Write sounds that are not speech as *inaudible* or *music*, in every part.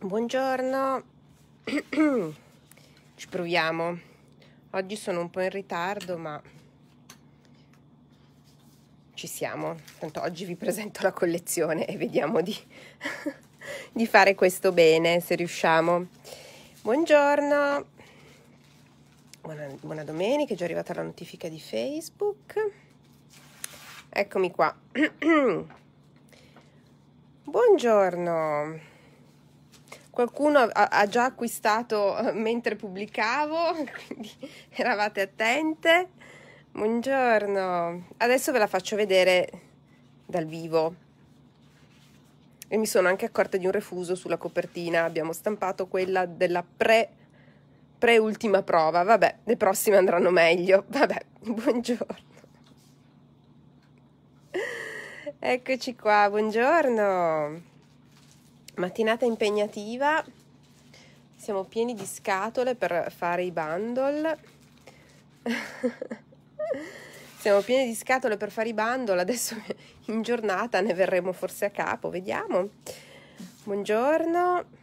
Buongiorno, *clears throat* ci proviamo. Oggi sono un po' in ritardo, ma ci siamo. Tanto oggi vi presento la collezione e vediamo di, *laughs* di fare questo bene, se riusciamo. Buongiorno, buona, buona domenica, è già arrivata la notifica di Facebook. Eccomi qua. *clears throat* Buongiorno. Qualcuno ha, già acquistato eh, mentre pubblicavo, *laughs* quindi eravate attente. Buongiorno, adesso ve la faccio vedere dal vivo. E mi sono anche accorta di un refuso sulla copertina, abbiamo stampato quella della pre pre-ultima prova, vabbè, le prossime andranno meglio, *laughs* vabbè, buongiorno. Eccoci qua, buongiorno mattinata impegnativa, siamo pieni di scatole per fare i bundle. *laughs* siamo pieni di scatole per fare i bundle, adesso *laughs* in giornata ne verremo forse a capo, vediamo. Buongiorno.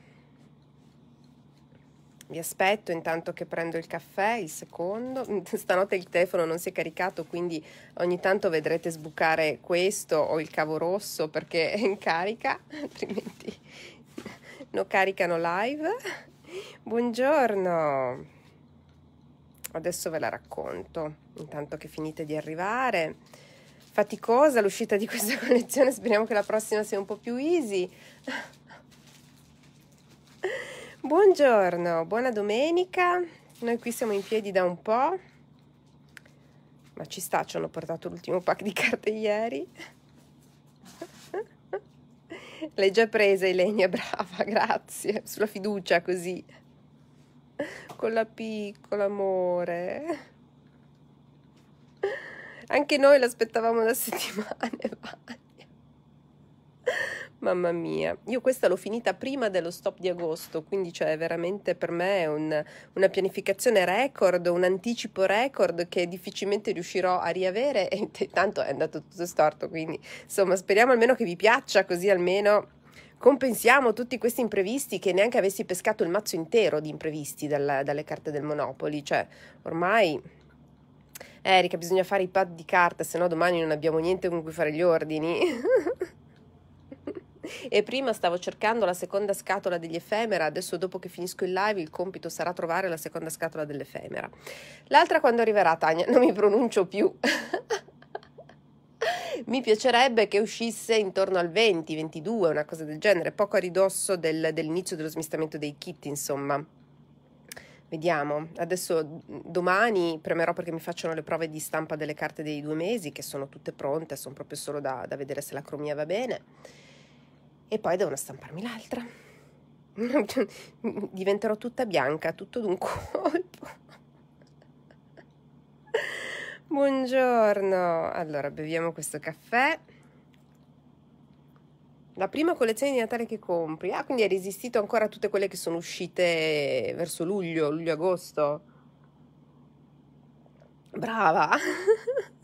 Vi aspetto intanto che prendo il caffè, il secondo. *laughs* Stanotte il telefono non si è caricato, quindi ogni tanto vedrete sbucare questo o il cavo rosso perché è in carica, *laughs* altrimenti non caricano live. Buongiorno. Adesso ve la racconto, intanto che finite di arrivare. Faticosa l'uscita di questa *laughs* collezione, speriamo che la prossima sia un po' più easy. Buongiorno, buona domenica. Noi qui siamo in piedi da un po', ma ci sta, ci hanno portato l'ultimo pack di carte ieri. L'hai già presa Ilenia, brava, *laughs* grazie, sulla fiducia così. Con la piccola amore. Anche noi l'aspettavamo da settimane, *laughs* Vania. Mamma mia, io questa l'ho finita prima dello stop di agosto, quindi cioè veramente per me è un, una pianificazione record, un anticipo record che difficilmente riuscirò a riavere e *laughs* tanto è andato tutto storto, quindi insomma speriamo almeno che vi piaccia così almeno compensiamo tutti questi imprevisti che neanche avessi pescato il mazzo intero di imprevisti dalla, dalle carte del Monopoli, cioè ormai Erika bisogna fare i pad di carta, se no domani non abbiamo niente con cui fare gli ordini. *laughs* E prima stavo cercando la seconda scatola degli effemera, adesso dopo che finisco il live il compito sarà trovare la seconda scatola dell'effemera. L'altra quando arriverà Tania, non mi pronuncio più. *laughs* mi piacerebbe che uscisse intorno al 20, 22, una cosa del genere, poco a ridosso del, dell'inizio dello smistamento dei kit, insomma. Vediamo, adesso domani premerò perché mi facciano le prove di stampa delle carte dei due mesi, che sono tutte pronte, sono proprio solo da, da vedere se la cromia va bene e poi devono stamparmi l'altra. *laughs* Diventerò tutta bianca, tutto d'un colpo. Buongiorno. Allora, beviamo questo caffè. La prima collezione di Natale che compri. Ah, quindi hai resistito ancora a tutte quelle che sono uscite verso luglio, luglio-agosto. Brava. *laughs*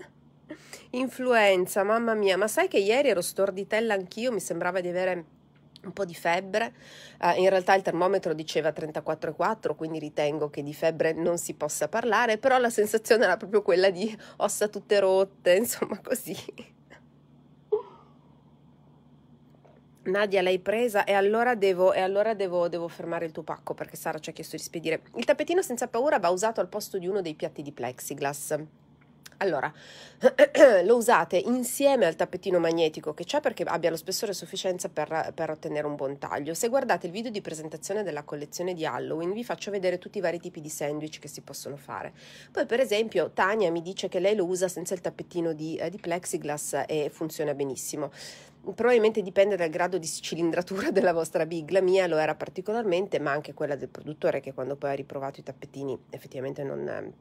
Influenza, mamma mia, ma sai che ieri ero storditella anch'io, mi sembrava di avere un po' di febbre, uh, in realtà il termometro diceva 34,4, quindi ritengo che di febbre non si possa parlare, però la sensazione era proprio quella di ossa tutte rotte, *laughs* insomma così. Nadia l'hai presa e allora, devo, e allora devo, devo, fermare il tuo pacco perché Sara ci ha chiesto di spedire. Il tappetino senza paura va usato al posto di uno dei piatti di plexiglass. Allora, *clears throat* lo usate insieme al tappetino magnetico che c'è perché abbia lo spessore sufficiente per, per, ottenere un buon taglio. Se guardate il video di presentazione della collezione di Halloween vi faccio vedere tutti i vari tipi di sandwich che si possono fare. Poi per esempio Tania mi dice che lei lo usa senza il tappettino di, eh, di plexiglass e funziona benissimo. Probabilmente dipende dal grado di cilindratura *laughs* della vostra big, la mia lo era particolarmente, ma anche quella del produttore che quando poi ha riprovato i tappetini effettivamente non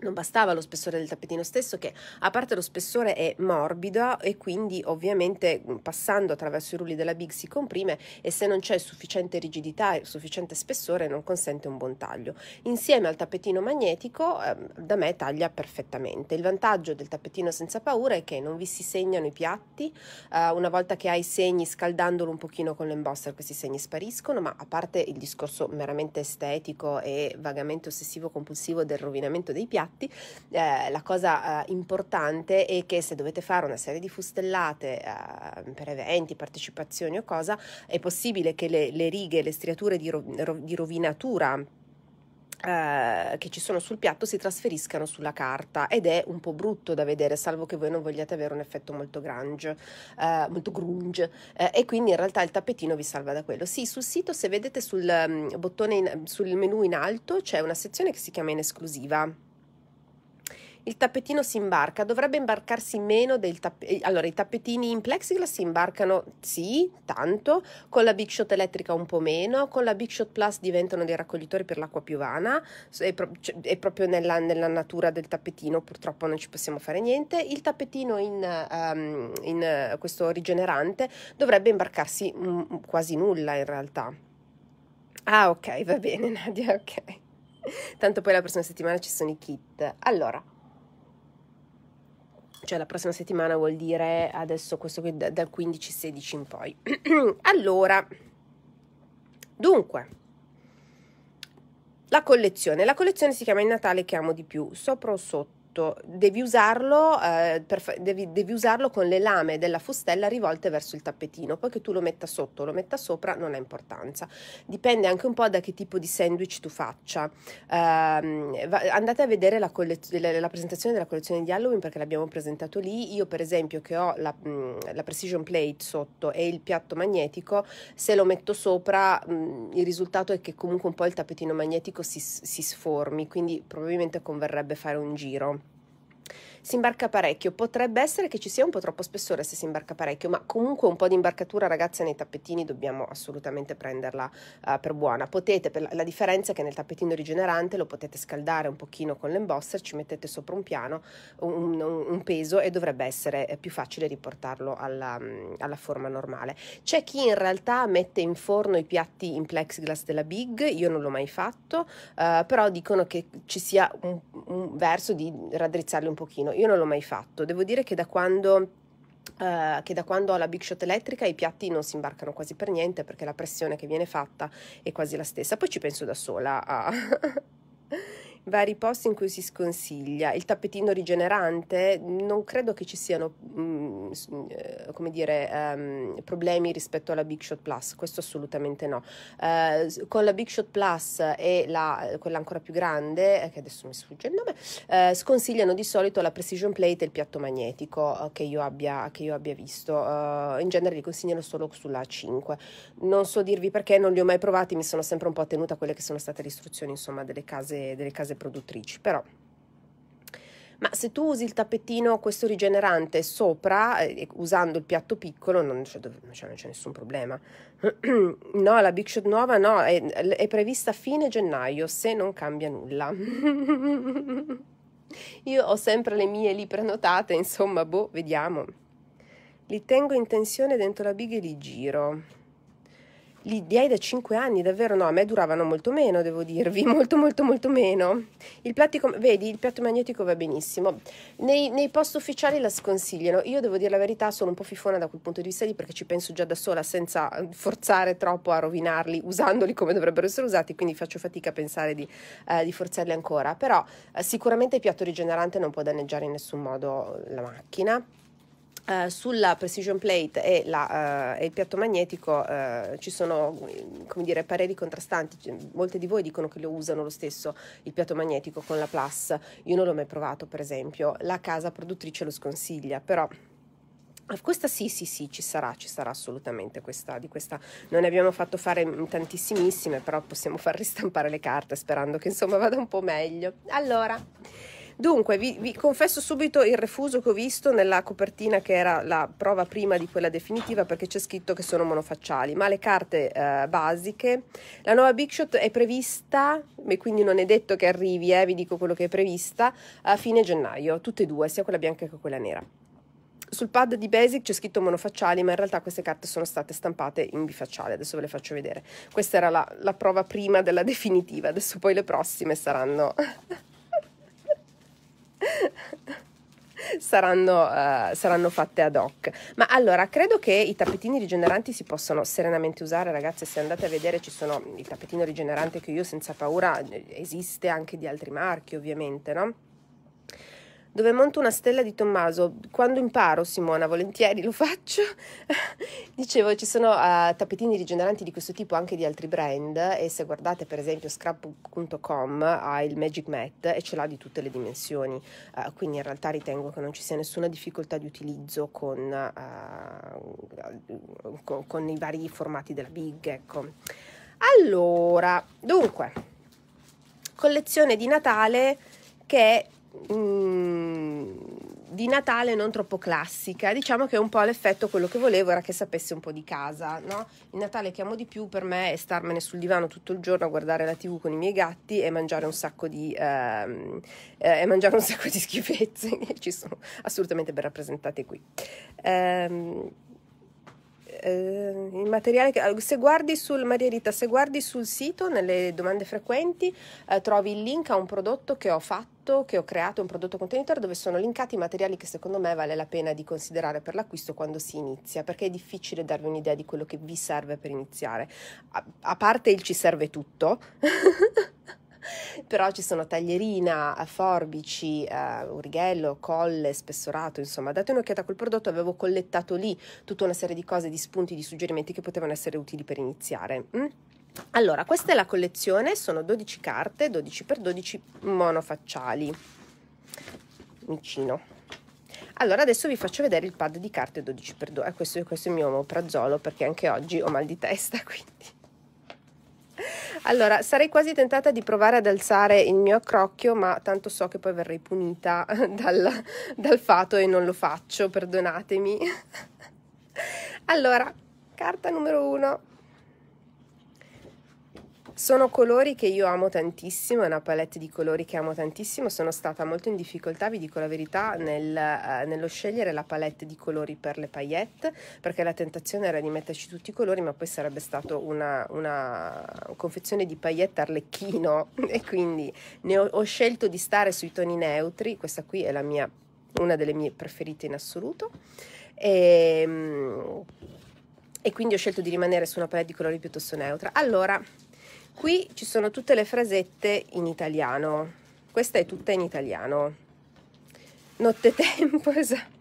non bastava lo spessore del tappetino stesso che a parte lo spessore è morbido e quindi ovviamente passando attraverso i rulli della Big si comprime e se non c'è sufficiente rigidità e sufficiente spessore non consente un buon taglio. Insieme al tappetino magnetico eh, da me taglia perfettamente. Il vantaggio del tappetino senza paura è che non vi si segnano i piatti, eh, una volta che hai i segni scaldandolo un pochino con l'emboster questi segni spariscono, ma a parte il discorso meramente estetico e vagamente ossessivo compulsivo del rovinamento dei piatti, infatti eh, la cosa eh, importante è che se dovete fare una serie di fustellate eh, per eventi, partecipazioni o cosa, è possibile che le, le righe, le striature di, ro di rovinatura eh, che ci sono sul piatto si trasferiscano sulla carta ed è un po' brutto da vedere, salvo che voi non vogliate avere un effetto molto grunge, uh, molto grunge uh, e quindi in realtà il tappetino vi salva da quello. Sì, sul sito se vedete sul um, bottone in, sul menu in alto c'è una sezione che si chiama in esclusiva il tappetino si imbarca, dovrebbe imbarcarsi meno del tappetino. Eh, allora, i tappetini in plexiglass si imbarcano, sì, tanto, con la Big Shot elettrica un po' meno, con la Big Shot Plus diventano dei raccoglitori per l'acqua piovana, è, pro- cioè, è proprio nella, nella, natura del tappetino, purtroppo non ci possiamo fare niente. Il tappetino in, um, in uh, questo rigenerante dovrebbe imbarcarsi m- mm, mm, quasi nulla in realtà. Ah, ok, va bene, Nadia, ok. Tanto poi la prossima settimana ci sono i kit. Allora, cioè la prossima settimana vuol dire adesso questo qui dal 15-16 in poi. *clears throat* allora, dunque, la collezione. La collezione si chiama Il Natale che amo di più, sopra o sotto? prodotto, devi usarlo, eh, per, devi, devi usarlo con le lame della fustella rivolte verso il tappetino, poi che tu lo metta sotto o lo metta sopra non ha importanza, dipende anche un po' da che tipo di sandwich tu faccia. Um, va, andate a vedere la, collez- la, la, presentazione della collezione di Halloween perché l'abbiamo presentato lì, io per esempio che ho la, la precision plate sotto e il piatto magnetico, se lo metto sopra mh, il risultato è che comunque un po' il tappetino magnetico si, si sformi, quindi probabilmente converrebbe fare un giro si imbarca parecchio. Potrebbe essere che ci sia un po' troppo spessore se si imbarca parecchio, ma comunque un po' di imbarcatura, ragazze, nei tappetini dobbiamo assolutamente prenderla uh, per buona. Potete, per la, la, differenza è che nel tappetino rigenerante lo potete scaldare un pochino con l'embosser, ci mettete sopra un piano un, un, un peso e dovrebbe essere eh, più facile riportarlo alla, mm, alla forma normale. C'è chi in realtà mette in forno i piatti in plexiglass della Big, io non l'ho mai fatto, uh, però dicono che ci sia un, un verso di raddrizzarli un pochino cucino. Io non l'ho mai fatto. Devo dire che da quando Uh, che da quando ho la Big Shot elettrica i piatti non si imbarcano quasi per niente perché la pressione che viene fatta è quasi la stessa. Poi ci penso da sola a vari posti in cui si sconsiglia. Il tappetino rigenerante non credo che ci siano mh, mm, eh, come dire, um, problemi rispetto alla Big Shot Plus, questo assolutamente no. Uh, con la Big Shot Plus e la, quella ancora più grande, eh, che adesso mi sfugge il nome, uh, sconsigliano di solito la Precision Plate e il piatto magnetico uh, che, io abbia, che, io abbia, visto. in genere li consigliano solo sulla 5 Non so dirvi perché, non li ho mai provati, mi sono sempre un po' tenuta a quelle che sono state le istruzioni insomma, delle case, delle case produttrici, però ma se tu usi il tappetino, questo rigenerante, sopra, eh, usando il piatto piccolo, non c'è, non c'è, non c'è nessun problema. *clears throat* no, la Big Shot nuova no, è, è prevista a fine gennaio, se non cambia nulla. *laughs* Io ho sempre le mie lì prenotate, insomma, boh, vediamo. Li tengo in tensione dentro la biga e li giro. Li L'idea da 5 anni, davvero no, a me duravano molto meno, devo dirvi, *laughs* molto molto molto meno. Il plattico, vedi, il piatto magnetico va benissimo. Nei, nei, post ufficiali la sconsigliano, io devo dire la verità, sono un po' fifona da quel punto di vista lì perché ci penso già da sola senza forzare troppo a rovinarli, usandoli come dovrebbero essere usati, quindi faccio fatica a pensare di, eh, di forzarli ancora. Però eh, sicuramente il piatto rigenerante non può danneggiare in nessun modo eh, la macchina. Uh, sulla precision plate e, la, uh, e il piatto magnetico uh, ci sono come dire, pareri contrastanti, molte di voi dicono che lo usano lo stesso il piatto magnetico con la Plus, io non l'ho mai provato per esempio, la casa produttrice lo sconsiglia, però questa sì, sì, sì, ci sarà, ci sarà assolutamente questa, di questa non ne abbiamo fatto fare tantissime, però possiamo far ristampare le carte sperando che insomma vada un po' meglio. Allora, Dunque, vi, vi, confesso subito il refuso che ho visto nella copertina che era la prova prima di quella definitiva perché c'è scritto che sono monofacciali, ma le carte eh, basiche, la nuova Big Shot è prevista, quindi non è detto che arrivi, eh, vi dico quello che è prevista, a fine gennaio, tutte e due, sia quella bianca che quella nera. Sul pad di Basic c'è scritto monofacciali, ma in realtà queste carte sono state stampate in bifacciale. Adesso ve le faccio vedere. Questa era la, la prova prima della definitiva, adesso poi le prossime saranno *laughs* Saranno, uh, saranno, fatte ad hoc. Ma allora, credo che i tappetini rigeneranti si possano serenamente usare, ragazze. Se andate a vedere, ci sono il tappetino rigenerante che io senza paura eh, esiste anche di altri marchi, ovviamente, no? dove monto una stella di Tommaso. Quando imparo, Simona, volentieri lo faccio. *laughs* Dicevo, ci sono uh, tappetini rigeneranti di questo tipo anche di altri brand e se guardate per esempio scrap.com ha il Magic Mat e ce l'ha di tutte le dimensioni, uh, quindi in realtà ritengo che non ci sia nessuna difficoltà di utilizzo con, uh, con, con i vari formati della Big, ecco. Allora, dunque, collezione di Natale che Mm, di Natale non troppo classica, diciamo che un po' l'effetto quello che volevo era che sapesse un po' di casa, no? Il Natale che amo di più per me è starmene sul divano tutto il giorno a guardare la TV con i miei gatti e mangiare un sacco di ehm, eh, e mangiare un sacco di schifezze che ci sono assolutamente ben rappresentate qui. Ehm, eh, il materiale che se guardi sul Maria Rita, se guardi sul sito nelle domande frequenti eh, trovi il link a un prodotto che ho fatto prodotto che ho creato, un prodotto contenitore dove sono linkati i materiali che secondo me vale la pena di considerare per l'acquisto quando si inizia, perché è difficile darvi un'idea di quello che vi serve per iniziare. A, a parte il ci serve tutto. *laughs* però ci sono taglierina, forbici, uh, eh, righello, colle, spessorato, insomma, date un'occhiata a quel prodotto, avevo collettato lì tutta una serie di cose, di spunti, di suggerimenti che potevano essere utili per iniziare. Mm? Allora, questa è la collezione, sono 12 carte, 12x12 monofacciali. Micino. Allora, adesso vi faccio vedere il pad di carte 12x2. Eh, questo, questo, è il mio omoprazolo perché anche oggi ho mal di testa, *laughs* quindi... Allora, sarei quasi tentata di provare ad alzare il mio crocchio, ma tanto so che poi verrei punita *laughs* dal, dal fato e non lo faccio, perdonatemi. *laughs* Allora, carta numero 1. Sono colori che io amo tantissimo, è una palette di colori che amo tantissimo, sono stata molto in difficoltà, vi dico la verità, nel, eh, nello scegliere la palette di colori per le paillette, perché la tentazione era di metterci tutti i colori, ma poi sarebbe stata una, una, confezione di paillette arlecchino *laughs* e quindi ho, ho scelto di stare sui toni neutri, questa qui è la mia, una delle mie preferite in assoluto. E, ehm, e quindi ho scelto di rimanere su una palette di colori piuttosto neutra. Allora, Qui ci sono tutte le frasette in italiano. Questa è tutta in italiano. Nottetempo, *laughs* esatto.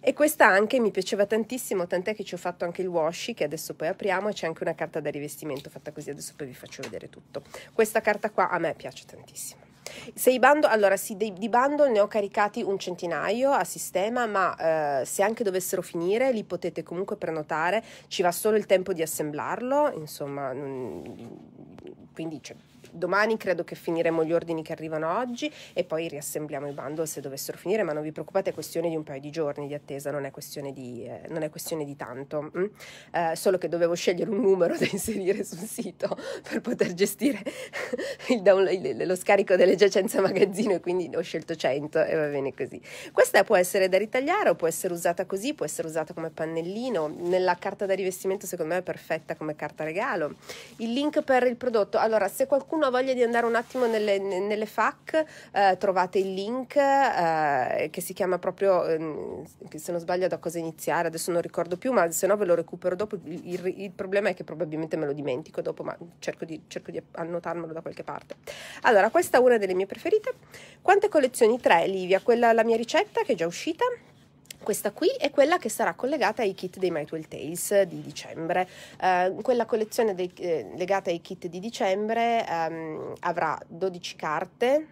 E questa anche mi piaceva tantissimo, tant'è che ci ho fatto anche il washi che adesso poi apriamo e c'è anche una carta da rivestimento fatta così, adesso poi vi faccio vedere tutto. Questa carta qua a me piace tantissimo. Se i bundle, allora sì, di, di bundle ne ho caricati un centinaio a sistema, ma eh, se anche dovessero finire li potete comunque prenotare, ci va solo il tempo di assemblarlo, insomma, quindi cioè, domani credo che finiremo gli ordini che arrivano oggi e poi riassembliamo i bundle se dovessero finire, ma non vi preoccupate, è questione di un paio di giorni di attesa, non è questione di, eh, non è questione di tanto. Mm? Eh, solo che dovevo scegliere un numero *laughs* da inserire sul sito per poter gestire *laughs* download, lo scarico delle giacenze a magazzino e quindi ho scelto 100 e va bene così. Questa può essere da ritagliare o può essere usata così, può essere usata come pannellino. Nella carta da rivestimento secondo me è perfetta come carta regalo. Il link per il prodotto, allora se qualcuno uno ha voglia di andare un attimo nelle, nelle FAC, eh, trovate il link eh, che si chiama proprio, eh, se non sbaglio, da cosa iniziare, adesso non ricordo più, ma se no ve lo recupero dopo. Il, il, il problema è che probabilmente me lo dimentico dopo, ma cerco di, cerco di, annotarmelo da qualche parte. Allora, questa è una delle mie preferite. Quante collezioni? Tre, Livia, quella la mia ricetta che è già uscita. Questa qui è quella che sarà collegata ai kit dei My Twelve Tales di dicembre. Eh, quella collezione dei, eh, legata ai kit di dicembre ehm, avrà 12 carte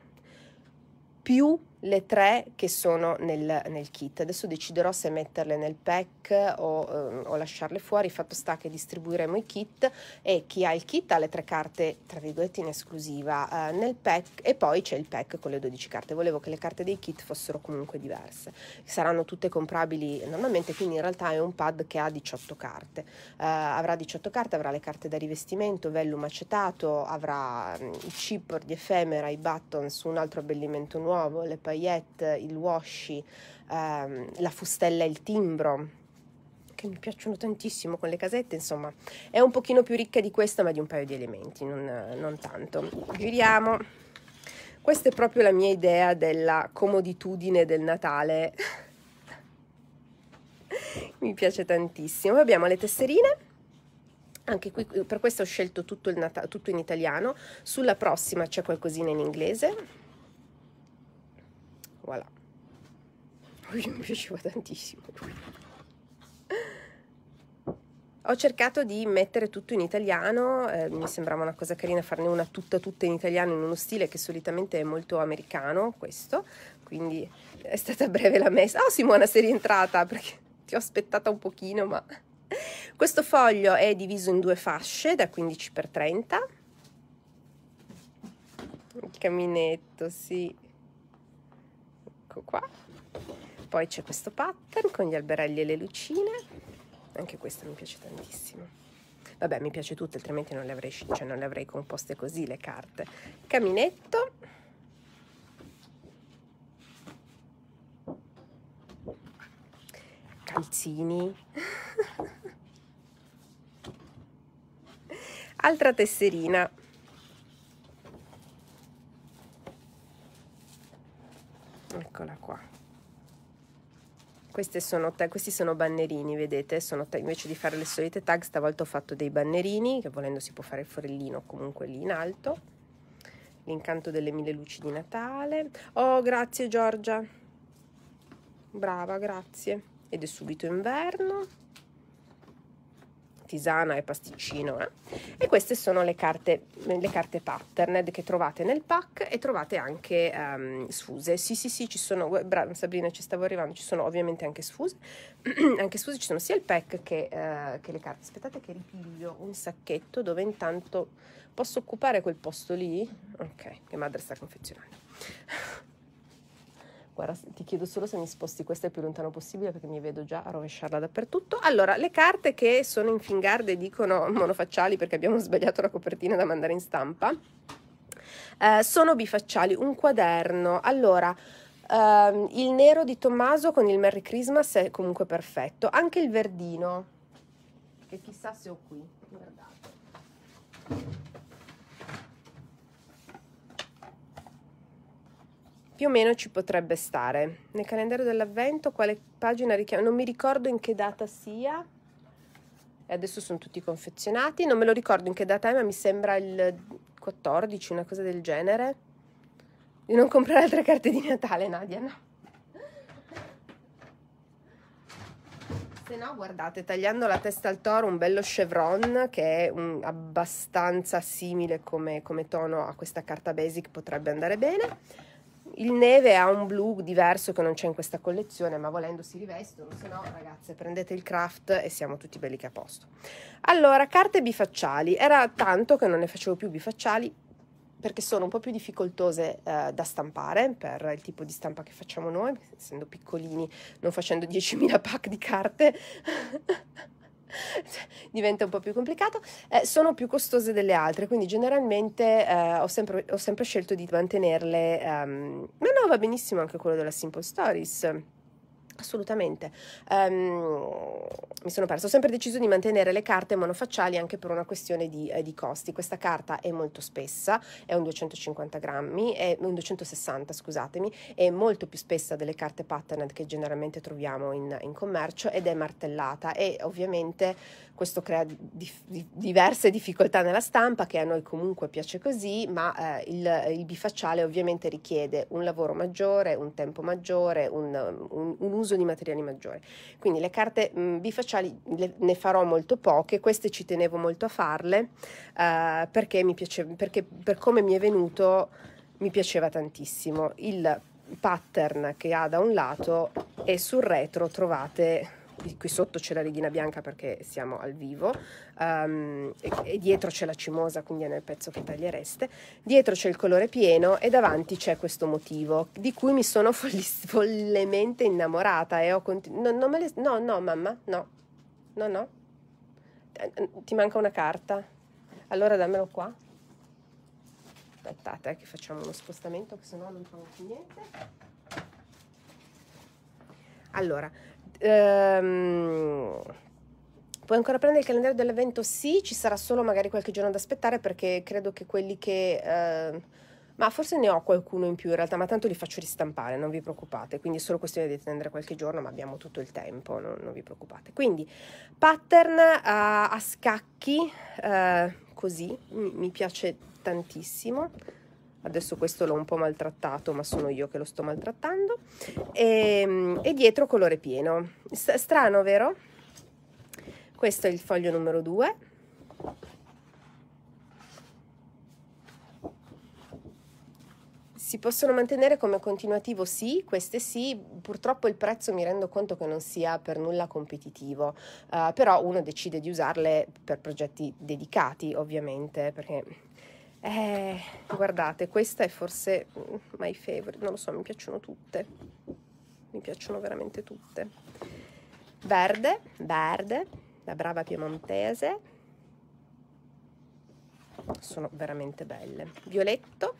più le tre che sono nel, nel kit. Adesso deciderò se metterle nel pack o, eh, o, lasciarle fuori, fatto sta che distribuiremo i kit e chi ha il kit ha le tre carte, tra virgolette, in esclusiva eh, nel pack e poi c'è il pack con le 12 carte. Volevo che le carte dei kit fossero comunque diverse, saranno tutte comprabili normalmente, quindi in realtà è un pad che ha 18 carte. Eh, avrà 18 carte, avrà le carte da rivestimento, vellum acetato, avrà mh, mm, i chipper di effemera, i button su un altro abbellimento nuovo, le pagine paillette, il washi, ehm, la fustella e il timbro che mi piacciono tantissimo con le casette, insomma, è un pochino più ricca di questa, ma di un paio di elementi, non, non tanto. Giriamo. Questa è proprio la mia idea della comoditudine del Natale. *laughs* mi piace tantissimo. Abbiamo le tesserine. Anche qui per questo ho scelto tutto, Natale, tutto in italiano. Sulla prossima c'è qualcosina in inglese voilà lui mi piaceva tantissimo ho cercato di mettere tutto in italiano eh, mi sembrava una cosa carina farne una tutta tutta in italiano in uno stile che solitamente è molto americano questo quindi è stata breve la messa oh Simona sei rientrata perché ti ho aspettata un pochino ma questo foglio è diviso in due fasce da 15 x 30 il caminetto sì ecco qua poi c'è questo pattern con gli alberelli e le lucine anche questo mi piace tantissimo vabbè mi piace tutto altrimenti non le avrei, cioè non le avrei composte così le carte caminetto calzini *laughs* altra tesserina eccola qua sono te, questi sono bannerini vedete sono te, invece di fare le solite tag stavolta ho fatto dei bannerini che volendo si può fare il forellino comunque lì in alto l'incanto delle mille luci di Natale oh grazie Giorgia brava grazie ed è subito inverno artigiana e pasticcino. Eh? E queste sono le carte, le carte patterned che trovate nel pack e trovate anche um, sfuse. Sì, sì, sì, ci sono, brava Sabrina, ci stavo arrivando, ci sono ovviamente anche sfuse, *clears throat* anche sfuse ci sono sia il pack che, uh, che le carte. Aspettate che ripiglio un sacchetto dove intanto posso occupare quel posto lì? Ok, mia madre sta confezionando. Guarda, ti chiedo solo se mi sposti questa il più lontano possibile perché mi vedo già a rovesciarla dappertutto. Allora, le carte che sono in Fingard e dicono *laughs* monofacciali perché abbiamo sbagliato la copertina da mandare in stampa, eh, sono bifacciali, un quaderno. Allora, ehm, il nero di Tommaso con il Merry Christmas è comunque perfetto, anche il verdino, che chissà se ho qui, guardate. più o meno ci potrebbe stare. Nel calendario dell'avvento quale pagina richiamo? Non mi ricordo in che data sia. E adesso sono tutti confezionati, non me lo ricordo in che data è, ma mi sembra il 14, una cosa del genere. Di non comprare altre carte di Natale, Nadia, no. Se no, guardate, tagliando la testa al toro, un bello chevron che è un, abbastanza simile come, come tono a questa carta basic potrebbe andare bene il neve ha un blu diverso che non c'è in questa collezione, ma volendo si rivestono, se no ragazze prendete il craft e siamo tutti belli che a posto. Allora, carte bifacciali, era tanto che non ne facevo più bifacciali perché sono un po' più difficoltose eh, da stampare per il tipo di stampa che facciamo noi, essendo piccolini, non facendo 10.000 pack di carte. *laughs* *laughs* diventa un po' più complicato, eh, sono più costose delle altre, quindi generalmente eh, ho, sempre, ho, sempre, scelto di mantenerle, um, ehm, ma no, va benissimo anche quello della Simple Stories Assolutamente. Um, mi sono perso. Ho sempre deciso di mantenere le carte monofacciali anche per una questione di, eh, di, costi. Questa carta è molto spessa, è un 250 grammi, è un 260, scusatemi, è molto più spessa delle carte patterned che generalmente troviamo in, in commercio ed è martellata e ovviamente questo crea dif- diverse difficoltà nella stampa che a noi comunque piace così, ma eh, il, il, bifacciale ovviamente richiede un lavoro maggiore, un tempo maggiore, un, un, un uso di materiali maggiore. Quindi le carte mh, mm, bifacciali le, ne farò molto poche, queste ci tenevo molto a farle eh, perché, mi piace, perché per come mi è venuto mi piaceva tantissimo. Il pattern che ha da un lato e sul retro trovate qui sotto c'è la redina bianca perché siamo al vivo um, e, e, dietro c'è la cimosa quindi è nel pezzo che tagliereste dietro c'è il colore pieno e davanti c'è questo motivo di cui mi sono *laughs* follemente innamorata e ho continuato no, le- no no mamma no no no eh, ti manca una carta allora dammelo qua aspettate eh, che facciamo uno spostamento che sennò non trovo più niente allora Ehm, puoi ancora prendere il calendario dell'evento? Sì, ci sarà solo magari qualche giorno da aspettare perché credo che quelli che... Eh, ma forse ne ho qualcuno in più in realtà, ma tanto li faccio ristampare, non vi preoccupate. Quindi è solo questione di attendere qualche giorno, ma abbiamo tutto il tempo, non, non vi preoccupate. Quindi pattern uh, a scacchi, uh, così, mi, mi piace tantissimo adesso questo l'ho un po' maltrattato ma sono io che lo sto maltrattando e, ehm, e dietro colore pieno S- strano vero? questo è il foglio numero 2 si possono mantenere come continuativo? Sì, queste sì, purtroppo il prezzo mi rendo conto che non sia per nulla competitivo, uh, però uno decide di usarle per progetti dedicati ovviamente, perché eh, guardate, questa è forse mm, my favorite, non lo so, mi piacciono tutte, mi piacciono veramente tutte. Verde, verde, la brava piemontese, sono veramente belle. Violetto,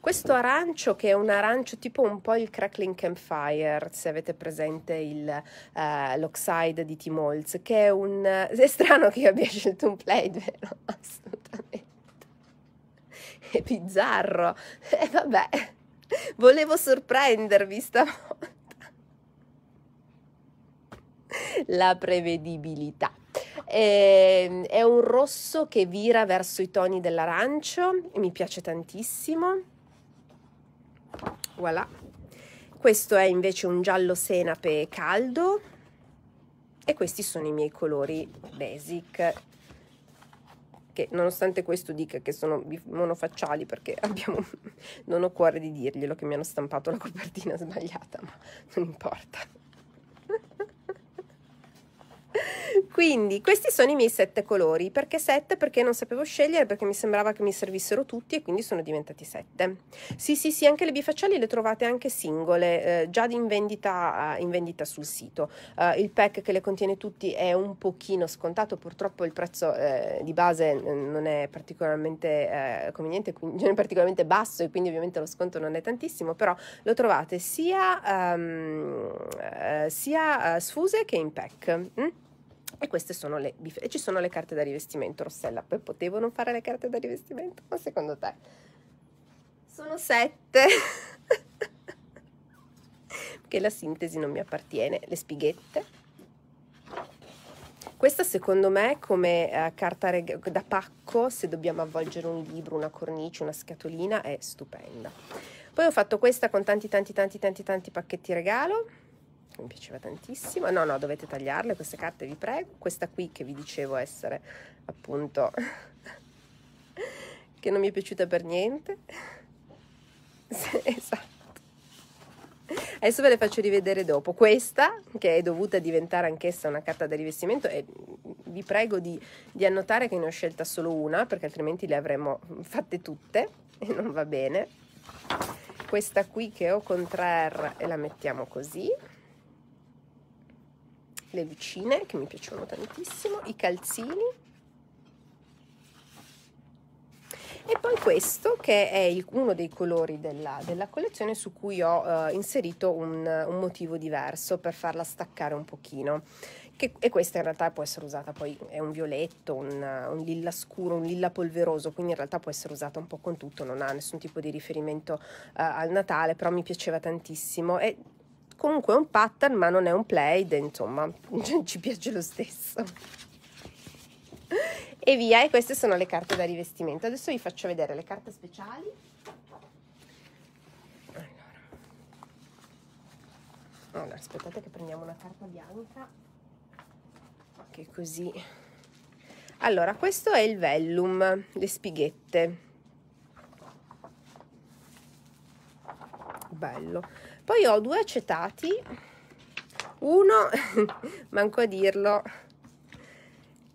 questo arancio che è un arancio tipo un po' il crackling campfire, se avete presente il, uh, l'oxide di Tim Holtz, che è un... *laughs* è strano che io abbia scelto un play, *laughs* vero? Assolutamente. È bizzarro. E *laughs* eh, vabbè, volevo sorprendervi stavolta. La prevedibilità. Ehm, è un rosso che vira verso i toni dell'arancio, mi piace tantissimo voilà questo è invece un giallo senape caldo e questi sono i miei colori basic che nonostante questo dica che sono monofacciali perché *laughs* abbiamo, non ho cuore di dirglielo che mi hanno stampato la copertina sbagliata ma non importa *laughs* *laughs* Quindi questi sono i miei sette colori, perché sette? Perché non sapevo scegliere, perché mi sembrava che mi servissero tutti e quindi sono diventati sette. Sì, sì, sì, anche le bifacciali le trovate anche singole, eh, già in vendita, eh, in vendita, sul sito. Eh, il pack che le contiene tutti è un pochino scontato, purtroppo il prezzo eh, di base mm, non è particolarmente eh, conveniente, quindi *laughs* non è particolarmente basso e quindi ovviamente lo sconto non è tantissimo, però lo trovate sia, um, sia sfuse che in pack. Mm? E queste sono le biffe. E ci sono le carte da rivestimento, Rossella. Poi potevo non fare le carte da rivestimento? Ma secondo te? Sono sette. Perché *laughs* la sintesi non mi appartiene. Le spighette. Questa secondo me come eh, carta da pacco, se dobbiamo avvolgere un libro, una cornice, una scatolina, è stupenda. Poi ho fatto questa con tanti tanti tanti tanti tanti pacchetti regalo mi piaceva tantissimo. No, no, dovete tagliarle queste carte, vi prego. Questa qui che vi dicevo essere appunto *laughs* che non mi è piaciuta per niente. *laughs* esatto. Adesso ve le faccio rivedere dopo. Questa, che è dovuta diventare anch'essa una carta da rivestimento, e vi prego di, di annotare che ne ho scelta solo una, perché altrimenti le avremmo fatte tutte e non va bene. Questa qui che ho con tre r e la mettiamo così le vicine che mi piacciono tantissimo, i calzini e poi questo che è il, uno dei colori della, della, collezione su cui ho eh, inserito un, un, motivo diverso per farla staccare un pochino che, e questa in realtà può essere usata poi è un violetto, un, un, lilla scuro, un lilla polveroso quindi in realtà può essere usata un po' con tutto non ha nessun tipo di riferimento eh, al Natale però mi piaceva tantissimo e comunque è un pattern ma non è un plaid insomma *laughs* cioè, ci piace lo stesso e via e queste sono le carte da rivestimento adesso vi faccio vedere le carte speciali allora, aspettate che prendiamo una carta bianca che così allora questo è il vellum le spighette bello. Poi ho due acetati, uno, *laughs* manco a dirlo,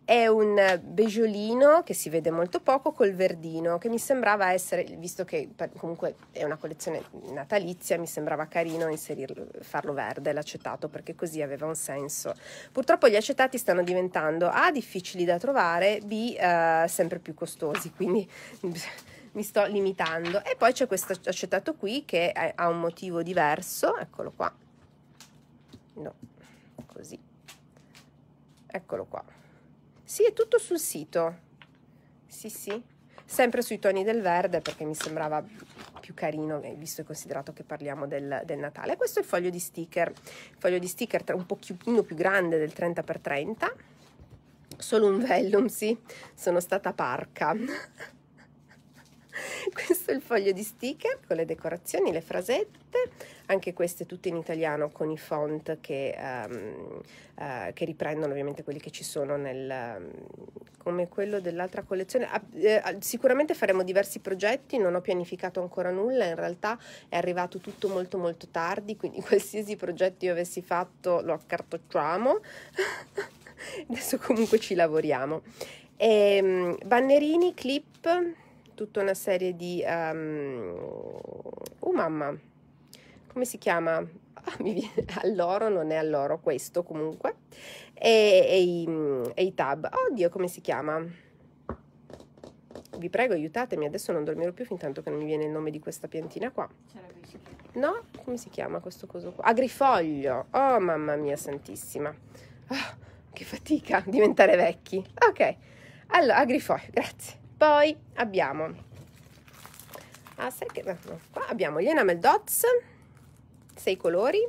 è un beigeolino che si vede molto poco col verdino che mi sembrava essere visto che comunque è una collezione natalizia mi sembrava carino inserirlo farlo verde l'acetato perché così aveva un senso purtroppo gli acetati stanno diventando a difficili da trovare b eh, sempre più costosi quindi *laughs* mi sto limitando. E poi c'è questo accettato qui che è, ha un motivo diverso, eccolo qua, no, così, eccolo qua. Sì, è tutto sul sito, sì sì, sempre sui toni del verde perché mi sembrava più carino eh, visto e considerato che parliamo del, del, Natale. Questo è il foglio di sticker, il foglio di sticker un pochino più grande del 30x30, solo un vellum, sì, sono stata parca. *laughs* questo è il foglio di sticker con le decorazioni, le frasette, anche queste tutte in italiano con i font che, um, uh, che riprendono ovviamente quelli che ci sono nel, um, come quello dell'altra collezione. Ah, eh, sicuramente faremo diversi progetti, non ho pianificato ancora nulla, in realtà è arrivato tutto molto molto tardi, quindi *laughs* qualsiasi progetto io avessi fatto lo accartocciamo. *laughs* Adesso comunque ci lavoriamo. E, ehm, bannerini, clip, tutta una serie di... Um, oh mamma, come si chiama? *laughs* Ah, mi viene, all'oro, non è all'oro questo comunque, e, e, i, e i tab. Oddio, come si chiama? vi prego aiutatemi, adesso non dormirò più fin tanto che non mi viene il nome di questa piantina qua. No? Come si chiama questo coso qua? Agrifoglio! Oh mamma mia santissima! Oh, che fatica *laughs* diventare vecchi! Ok, allora agrifoglio, grazie. Poi abbiamo, ah, sai che, no, qua abbiamo gli enamel dots, sei colori,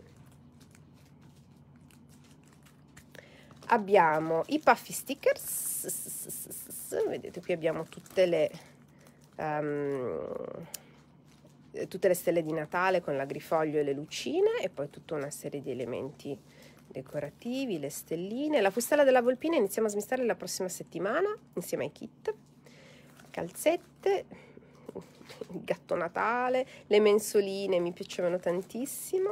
abbiamo i puffy stickers, vedete qui abbiamo tutte le, um, tutte le stelle di Natale con l'agrifoglio e le lucine e poi tutta una serie di elementi decorativi, le stelline, la fustella della volpina iniziamo a smistare la prossima settimana insieme ai kit calzette, il gatto natale, le mensoline mi piacevano tantissimo.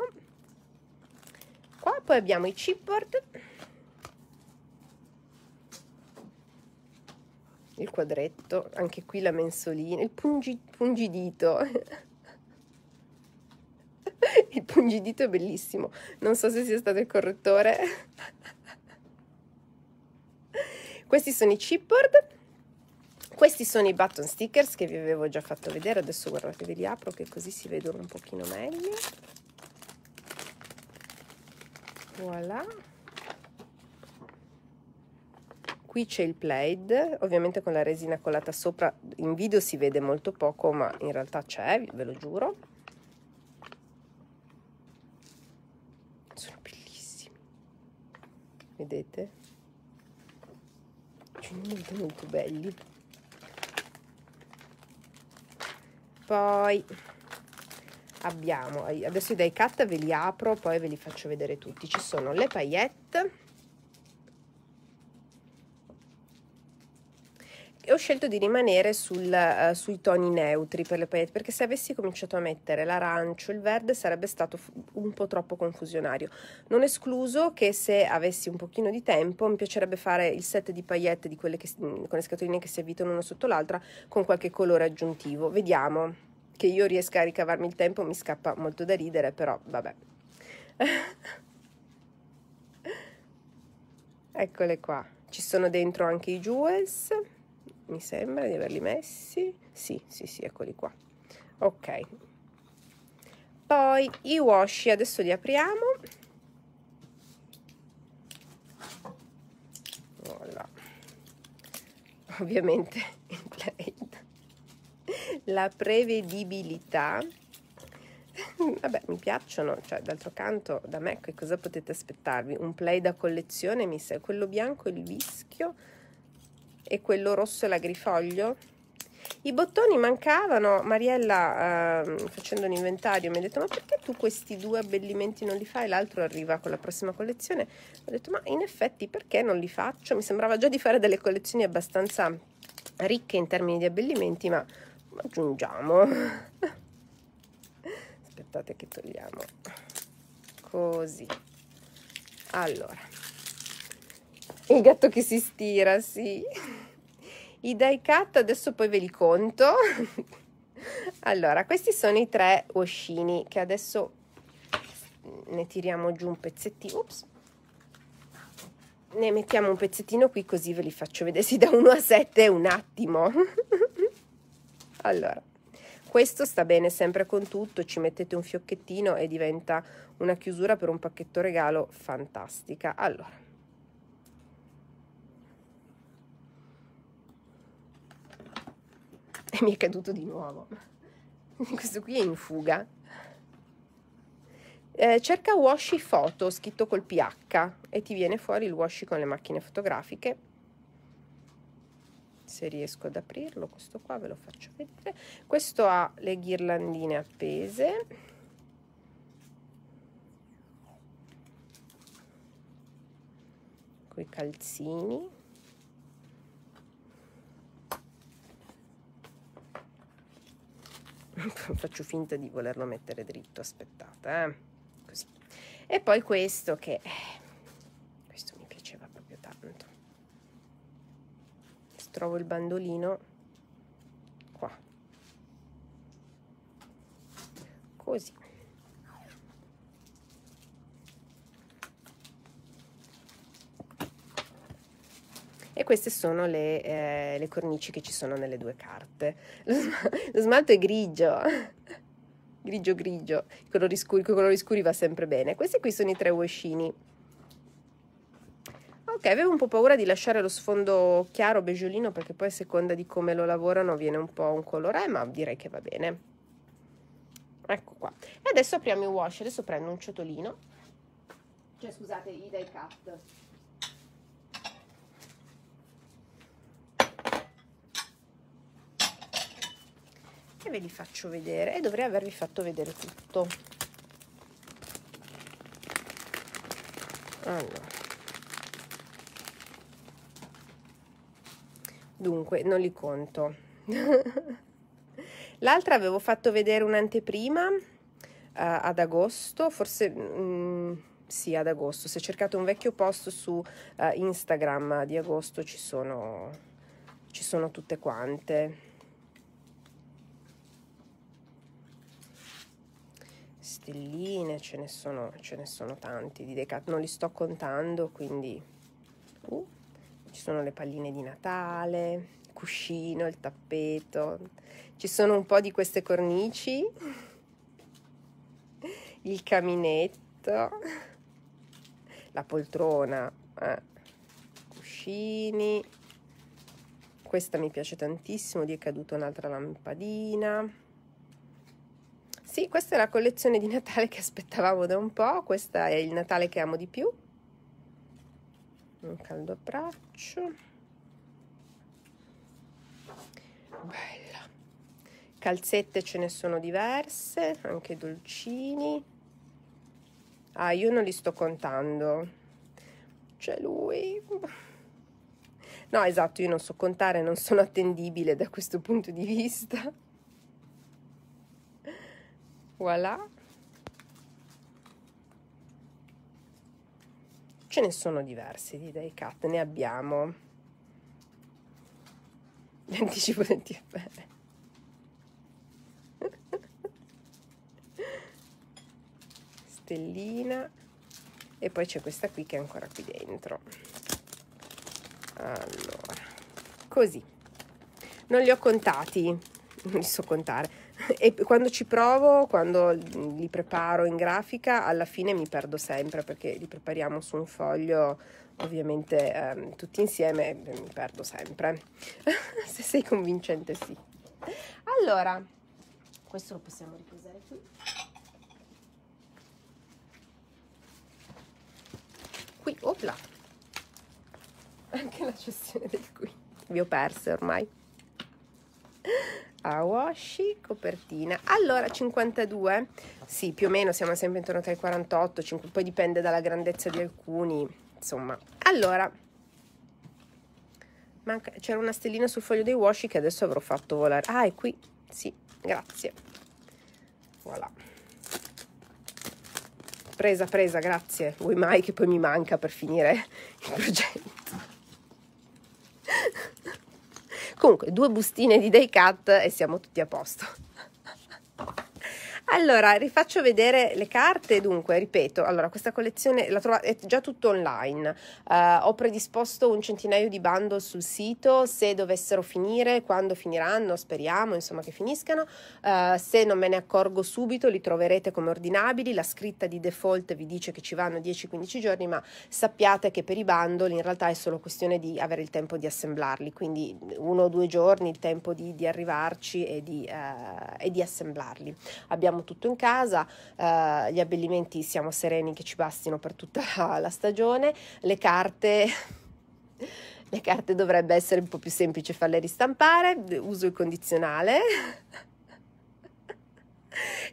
Qua poi abbiamo i chipboard, il quadretto, anche qui la mensolina, il pungi, pungidito. *laughs* il pungidito è bellissimo, non so se sia stato il correttore. Questi sono i chipboard questi sono i button stickers che vi avevo già fatto vedere, adesso guardate ve li apro che così si vedono un pochino meglio. Voilà. Qui c'è il plaid, ovviamente con la resina colata sopra, in video si vede molto poco ma in realtà c'è, ve lo giuro. Sono bellissimi, vedete? Sono molto molto belli. poi abbiamo adesso i die cut ve li apro poi ve li faccio vedere tutti ci sono le paillette ho scelto di rimanere sul, uh, sui toni neutri per le paillette perché se avessi cominciato a mettere l'arancio il verde sarebbe stato un po' troppo confusionario non escluso che se avessi un pochino di tempo mi piacerebbe fare il set di paillette di quelle che, mm, con le scatoline che si avvitano una sotto l'altra con qualche colore aggiuntivo vediamo che io riesca a ricavarmi il tempo mi scappa molto da ridere però vabbè *laughs* eccole qua ci sono dentro anche i jewels mi sembra di averli messi sì sì sì eccoli qua ok poi i washi adesso li apriamo voilà. *laughs* ovviamente *laughs* la prevedibilità vabbè mi piacciono cioè d'altro canto da me che cosa potete aspettarvi un play da collezione mi sa quello bianco il vischio e quello rosso e l'agrifoglio i bottoni mancavano Mariella eh, facendo un inventario mi ha detto ma perché tu questi due abbellimenti non li fai l'altro arriva con la prossima collezione ho detto ma in effetti perché non li faccio mi sembrava già di fare delle collezioni abbastanza ricche in termini di abbellimenti ma aggiungiamo *laughs* aspettate che togliamo così allora il gatto che si stira, sì. I die cut adesso poi ve li conto. allora, questi sono i tre uscini che adesso ne tiriamo giù un pezzettino. Ups. Ne mettiamo un pezzettino qui così ve li faccio vedere. Si da 1 a 7 un attimo. allora, questo sta bene sempre con tutto, ci mettete un fiocchettino e diventa una chiusura per un pacchetto regalo fantastica. Allora, e *laughs* mi è caduto di nuovo. Questo qui è in fuga. Eh, cerca washi foto scritto col ph e ti viene fuori il washi con le macchine fotografiche. Se riesco ad aprirlo, questo qua ve lo faccio vedere. Questo ha le ghirlandine appese. Con i calzini. *laughs* faccio finta di volerlo mettere dritto, aspettate, eh? così. E poi questo che, eh, questo mi piaceva proprio tanto. trovo il bandolino, qua, così. queste sono le, eh, le cornici che ci sono nelle due carte. *laughs* Lo, sm- lo smalto è grigio, *laughs* grigio grigio, i colori, scuri, i colori scuri va sempre bene. Questi qui sono i tre uescini. Ok, avevo un po' paura di lasciare lo sfondo chiaro beggiolino perché poi a seconda di come lo lavorano viene un po' un colore, ma direi che va bene. Ecco qua. E adesso apriamo i wash, adesso prendo un ciotolino. Cioè scusate, i die cut. e ve li faccio vedere e dovrei avervi fatto vedere tutto allora. dunque non li conto *laughs* l'altra avevo fatto vedere un'anteprima uh, ad agosto forse mh, mm, sì ad agosto se cercate un vecchio post su uh, instagram di agosto ci sono ci sono tutte quante stelline, ce ne sono, ce ne sono tanti di Decathlon, non li sto contando, quindi uh, ci sono le palline di Natale, il cuscino, il tappeto, ci sono un po' di queste cornici, il caminetto, la poltrona, eh, cuscini, questa mi piace tantissimo, lì è caduta un'altra lampadina sì, questa è la collezione di Natale che aspettavamo da un po', questo è il Natale che amo di più. Un caldo braccio. Bella. Calzette ce ne sono diverse, anche dolcini. Ah, io non li sto contando. C'è lui. No, esatto, io non so contare, non sono attendibile da questo punto di vista. Voilà. Ce ne sono diversi di dei cat, ne abbiamo. L'anticipo del TFR. Stellina. E poi c'è questa qui che è ancora qui dentro. Allora, così. Non li ho contati, non li so contare e quando ci provo, quando li preparo in grafica, alla fine mi perdo sempre perché li prepariamo su un foglio ovviamente ehm, tutti insieme, mi perdo sempre. *laughs* Se sei convincente sì. Allora, questo lo possiamo riposare qui. Qui, opla. Anche la cessione del qui. Vi ho perse ormai washi copertina. Allora, 52? Sì, più o meno siamo sempre intorno tra i 48, 5, poi dipende dalla grandezza di alcuni, insomma. Allora, c'era una stellina sul foglio dei washi che adesso avrò fatto volare. Ah, è qui, sì, grazie. Voilà. Presa, presa, grazie. Vuoi mai che poi mi manca per finire il progetto? Comunque, due bustine di day cut e siamo tutti a posto. Allora, rifaccio vedere le carte. Dunque, ripeto, allora, questa collezione la trova, è già tutto online. Uh, ho predisposto un centinaio di bundle sul sito. Se dovessero finire, quando finiranno, speriamo insomma che finiscano. Uh, se non me ne accorgo subito, li troverete come ordinabili. La scritta di default vi dice che ci vanno 10-15 giorni, ma sappiate che per i bundle in realtà è solo questione di avere il tempo di assemblarli. Quindi uno o due giorni il tempo di, di arrivarci e di, uh, e di assemblarli. Abbiamo abbiamo tutto in casa, eh, gli abbellimenti siamo sereni che ci bastino per tutta la, stagione, le carte... *laughs* le carte dovrebbe essere un po' più semplice farle ristampare, uso il condizionale *laughs*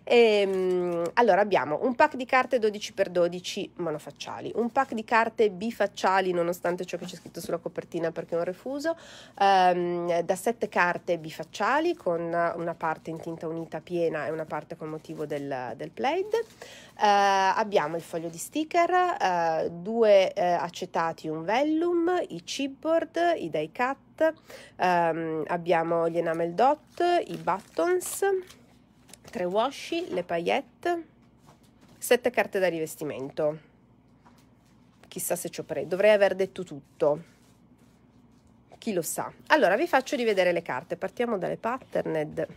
E, ehm, allora abbiamo un pack di carte 12x12 monofacciali, un pack di carte bifacciali nonostante ciò che c'è scritto sulla copertina perché è un refuso, ehm, da 7 carte bifacciali con una parte in tinta unita piena e una parte con motivo del, del plaid. Eh, abbiamo il foglio di sticker, eh, due eh, acetati, un vellum, i chipboard, i die cut, ehm, abbiamo gli enamel dot, i buttons tre washi, le paillette, sette carte da rivestimento. Chissà se ci ho preso, dovrei aver detto tutto. Chi lo sa. Allora vi faccio rivedere le carte, partiamo dalle patterned.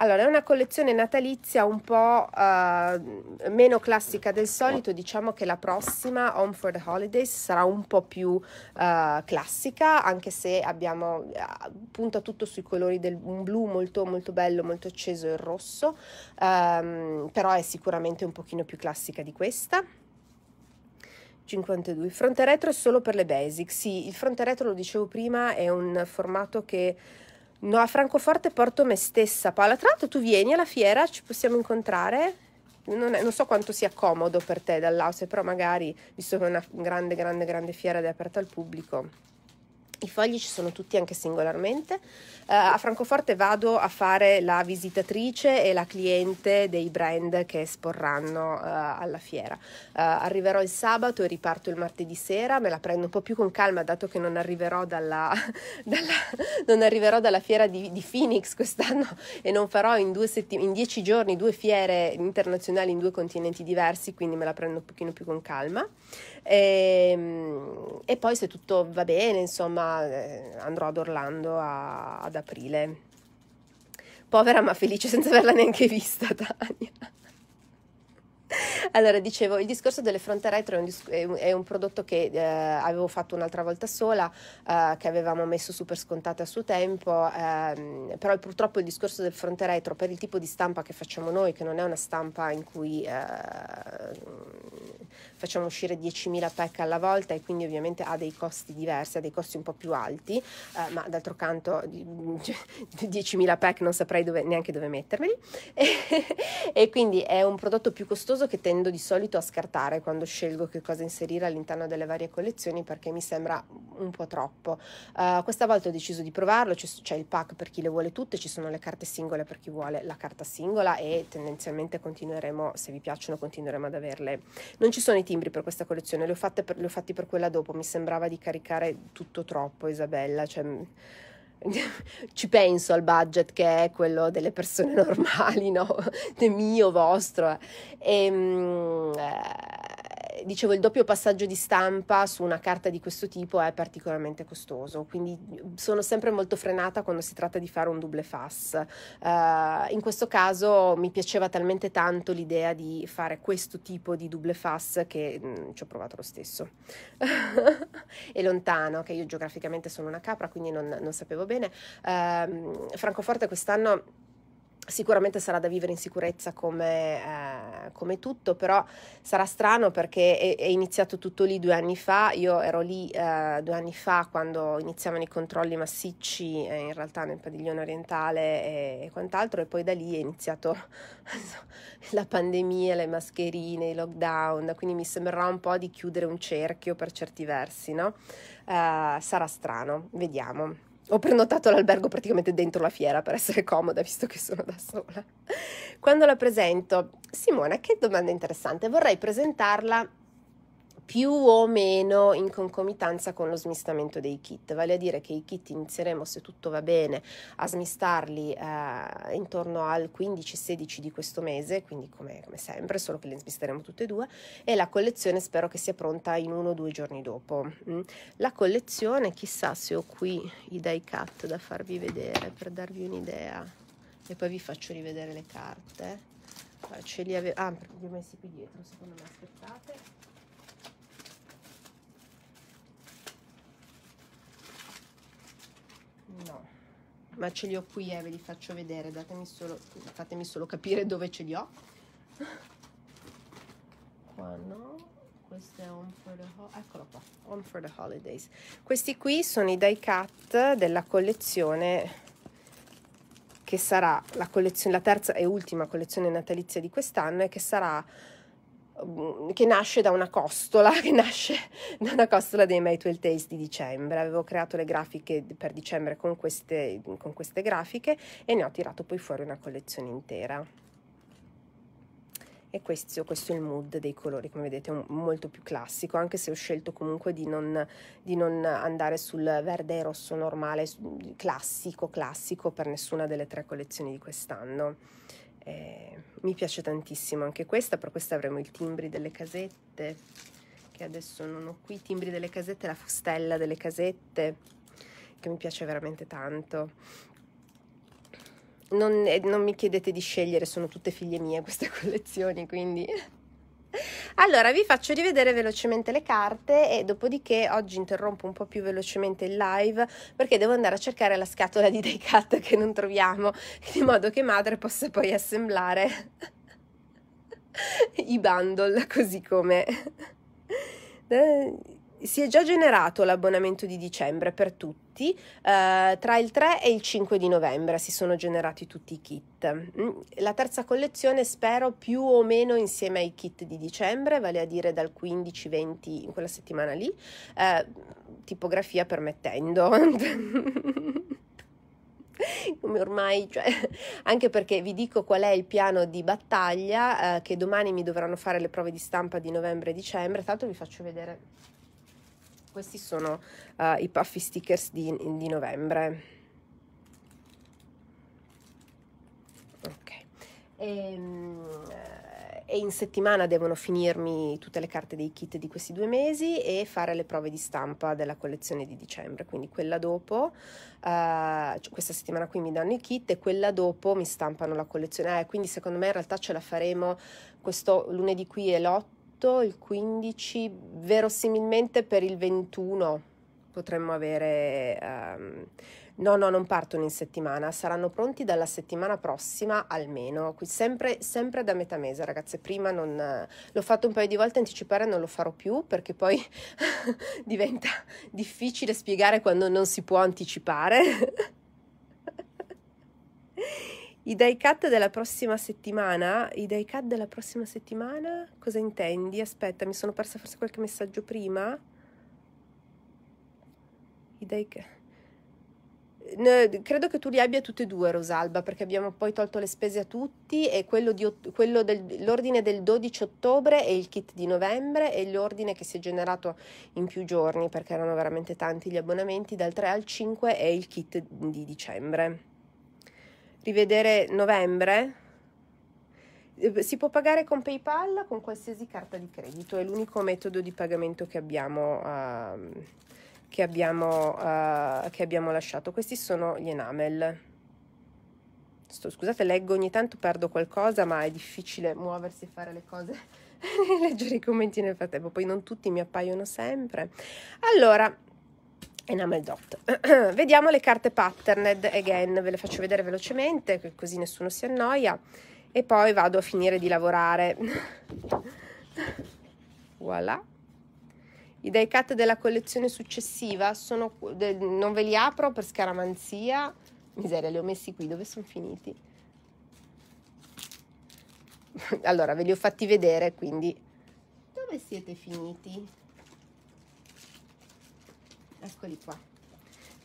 Allora, è una collezione natalizia un po' uh, meno classica del solito, diciamo che la prossima, Home for the Holidays, sarà un po' più uh, classica, anche se abbiamo, uh, punta tutto sui colori del blu molto, molto bello, molto acceso e rosso, um, però è sicuramente un pochino più classica di questa. 52. Il fronte retro è solo per le basic, sì, il fronte retro lo dicevo prima, è un formato che... No, a Francoforte porto me stessa, Paola. Tra l'altro tu vieni alla fiera, ci possiamo incontrare? Non, è, non, so quanto sia comodo per te dall'Austria, però magari, visto che è una grande, grande, grande fiera ed è aperta al pubblico, i fogli ci sono tutti anche singolarmente. Eh, a Francoforte vado a fare la visitatrice e la cliente dei brand che esporranno eh, alla fiera. Eh, arriverò il sabato e riparto il martedì sera, me la prendo un po' più con calma dato che non arriverò dalla, *laughs* dalla, non arriverò dalla fiera di, di, Phoenix quest'anno *laughs* e non farò in, settim- in, dieci giorni due fiere internazionali in due continenti diversi, quindi me la prendo un pochino più con calma. e, ehm, e poi se tutto va bene, insomma ma eh, andrò ad Orlando a, ad aprile. Povera ma felice senza averla neanche vista, *laughs* Tania. *laughs* Allora, dicevo, il discorso delle fronte retro è un, dis- è un prodotto che eh, avevo fatto un'altra volta sola, eh, che avevamo messo super scontate a suo tempo, ehm, però purtroppo il discorso del fronte retro, per il tipo di stampa che facciamo noi, che non è una stampa in cui eh, facciamo uscire 10.000 pack alla volta e quindi ovviamente ha dei costi diversi, ha dei costi un po' più alti, eh, ma d'altro canto 10.000 *laughs* pack non saprei dove, neanche dove mettermeli, *laughs* e quindi è un prodotto più costoso prezioso che tendo di solito a scartare quando scelgo che cosa inserire all'interno delle varie collezioni perché mi sembra un po' troppo. Uh, questa volta ho deciso di provarlo, c'è, c'è, il pack per chi le vuole tutte, ci sono le carte singole per chi vuole la carta singola e tendenzialmente continueremo, se vi piacciono, continueremo ad averle. Non ci sono i timbri per questa collezione, li ho, li ho fatti per quella dopo, mi sembrava di caricare tutto troppo Isabella, cioè *laughs* ci penso al budget che è quello delle persone *laughs* normali, no? De mio, vostro. E, eh, ehm, eh dicevo, il doppio passaggio di stampa su una carta di questo tipo è particolarmente costoso, quindi sono sempre molto frenata quando si tratta di fare un double fass. Uh, eh, in questo caso mi piaceva talmente tanto l'idea di fare questo tipo di double fass che mh, mm, ci ho provato lo stesso. *laughs* È lontano, che io geograficamente sono una capra, quindi non, non sapevo bene. Uh, Francoforte quest'anno Sicuramente sarà da vivere in sicurezza come, eh, come tutto, però sarà strano perché è, è, iniziato tutto lì due anni fa, io ero lì eh, due anni fa quando iniziavano i controlli massicci, eh, in realtà nel padiglione orientale e, e, quant'altro, e poi da lì è iniziato *laughs* la pandemia, le mascherine, i lockdown, quindi mi sembrerà un po' di chiudere un cerchio per certi versi, no? Eh, sarà strano, vediamo. Ho prenotato l'albergo praticamente dentro la fiera per essere comoda, visto che sono da sola. Quando la presento, Simona, che domanda interessante, vorrei presentarla più o meno in concomitanza con lo smistamento dei kit, vale a dire che i kit inizieremo, se tutto va bene, a smistarli eh, intorno al 15-16 di questo mese, quindi come, come sempre, solo che li smisteremo tutte e due, e la collezione spero che sia pronta in uno o due giorni dopo. Mm. La collezione, chissà se ho qui i die cut da farvi vedere, per darvi un'idea, e poi vi faccio rivedere le carte. Ce li avevo... Ah, li ho messi qui dietro, secondo me, aspettate. no ma ce li ho qui eh, ve li faccio vedere datemi solo fatemi solo capire dove ce li ho qua no questo è Home for the Holidays. Eccolo qua, Home for the Holidays. Questi qui sono i die cut della collezione che sarà la, la terza e ultima collezione natalizia di quest'anno e che sarà Mm, che nasce da una costola, *laughs* che nasce da una costola dei My 12 Days di dicembre. Avevo creato le grafiche per dicembre con queste, con queste grafiche e ne ho tirato poi fuori una collezione intera. E questo, questo è il mood dei colori, come vedete, un, molto più classico, anche se ho scelto comunque di non, di non andare sul verde e rosso normale, classico, classico per nessuna delle tre collezioni di quest'anno. Eh, mi piace tantissimo anche questa, per questa avremo i timbri delle casette, che adesso non ho qui, i timbri delle casette, la fustella delle casette, che mi piace veramente tanto. Non, eh, non mi chiedete di scegliere, sono tutte figlie mie queste *laughs* collezioni, quindi allora, vi faccio rivedere velocemente le carte e dopodiché oggi interrompo un po' più velocemente il live perché devo andare a cercare la scatola di Cut che non troviamo, in modo che madre possa poi assemblare i bundle così come si è già generato l'abbonamento di dicembre per tutti, eh, tra il 3 e il 5 di novembre si sono generati tutti i kit. Mm, la terza collezione spero più o meno insieme ai kit di dicembre, vale a dire dal 15-20 in quella settimana lì, eh, tipografia permettendo. *laughs* come ormai, cioè, anche perché vi dico qual è il piano di battaglia, eh, che domani mi dovranno fare le prove di stampa di novembre e dicembre, tanto vi faccio vedere questi sono uh, i puffy stickers di, di novembre. Ok. Ehm, eh, e in settimana devono finirmi tutte le carte dei kit di questi due mesi e fare le prove di stampa della collezione di dicembre, quindi quella dopo, eh, cioè questa settimana qui mi danno i kit e quella dopo mi stampano la collezione, eh, quindi secondo me in realtà ce la faremo questo lunedì qui è l'otto 18, il 15, verosimilmente per il 21 potremmo avere... Um, no, no, non partono in settimana, saranno pronti dalla settimana prossima almeno, qui sempre, sempre da metà mese ragazze, prima non, l'ho fatto un paio di volte anticipare, non lo farò più perché poi *laughs* diventa difficile spiegare quando non si può anticipare. I die cut della prossima settimana? I die cut della prossima settimana? Cosa intendi? Aspetta, mi sono persa forse qualche messaggio prima. I die cut. No, credo che tu li abbia tutti e due, Rosalba, perché abbiamo poi tolto le spese a tutti e quello, di, quello del, l'ordine del 12 ottobre e il kit di novembre e l'ordine che si è generato in più giorni perché erano veramente tanti gli abbonamenti dal 3 al 5 e il kit di dicembre rivedere novembre. Eh, si può pagare con PayPal, con qualsiasi carta di credito, è l'unico metodo di pagamento che abbiamo, uh, che abbiamo, uh, che abbiamo lasciato. Questi sono gli enamel. Sto, scusate, leggo ogni tanto, perdo qualcosa, ma è difficile muoversi e fare le cose, *laughs* leggere i commenti nel frattempo, poi non tutti mi appaiono sempre. Allora, Enamel dot. *clears throat* Vediamo le carte patterned again, ve le faccio vedere velocemente così nessuno si annoia e poi vado a finire di lavorare. *laughs* voilà. I die cut della collezione successiva sono, de, non ve li apro per scaramanzia. Miseria, li ho messi qui, dove sono finiti? *laughs* allora, ve li ho fatti vedere, quindi... Dove siete finiti? eccoli qua.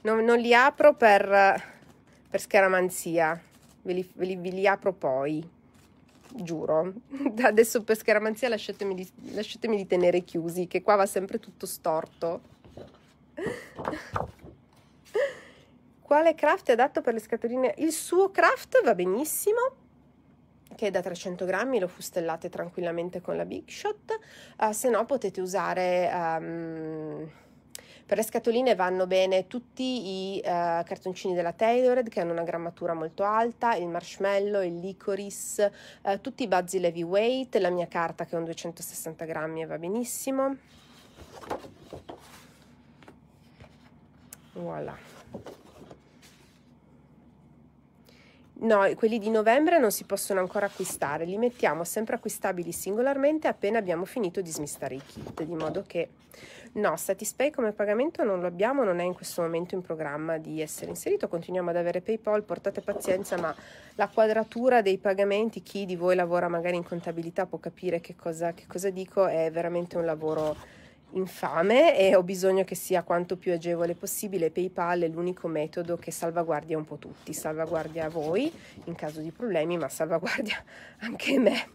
No, non li apro per, per scaramanzia, ve li, ve li, ve li apro poi, giuro. *laughs* Da adesso per scheramanzia lasciatemi di, lasciatemi di tenere chiusi, che qua va sempre tutto storto. *laughs* Quale craft è adatto per le scatoline? Il suo craft va benissimo, che è da 300 grammi, lo fustellate tranquillamente con la Big Shot, uh, se no potete usare... Ehm, per le scatoline vanno bene tutti i uh, cartoncini della Tailored che hanno una grammatura molto alta, il marshmallow, il licorice, uh, tutti i bazzi Weight, la mia carta che è un 260 grammi e va benissimo. Voilà. No, quelli di novembre non si possono ancora acquistare, li mettiamo sempre acquistabili singolarmente appena abbiamo finito di smistare i kit, di modo che no, Satispay come pagamento non lo abbiamo, non è in questo momento in programma di essere inserito, continuiamo ad avere PayPal, portate pazienza, ma la quadratura dei pagamenti, chi di voi lavora magari in contabilità può capire che cosa, che cosa dico, è veramente un lavoro infame e ho bisogno che sia quanto più agevole possibile. PayPal è l'unico metodo che salvaguardia un po' tutti, salvaguardia voi in caso di problemi, ma salvaguardia *laughs* anche me.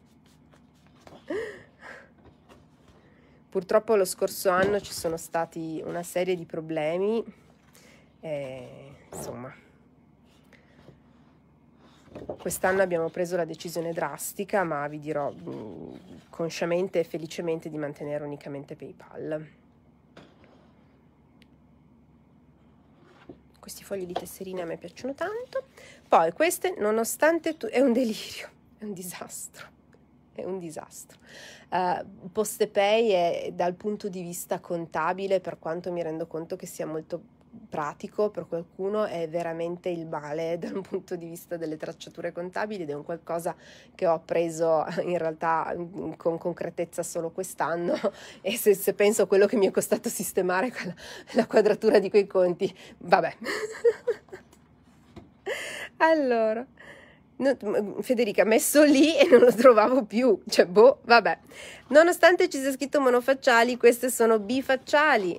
Purtroppo lo scorso anno ci sono stati una serie di problemi, e, insomma. Quest'anno abbiamo preso la decisione drastica, ma vi dirò mh, mm, consciamente e felicemente di mantenere unicamente PayPal. Questi fogli di tesserina a me piacciono tanto. Poi queste, nonostante tu... è un delirio, è un disastro è un disastro. Uh, Postepay è dal punto di vista contabile, per quanto mi rendo conto che sia molto pratico per qualcuno è veramente il male *laughs* dal punto di vista delle tracciature contabili ed è un qualcosa che ho appreso in realtà mm, con concretezza solo quest'anno *laughs* e se, se penso a quello che mi è costato sistemare quella, la quadratura di quei conti, vabbè. *laughs* allora, No, Federica, messo lì e non lo trovavo più, cioè boh, vabbè. Nonostante ci sia scritto monofacciali, queste sono bifacciali.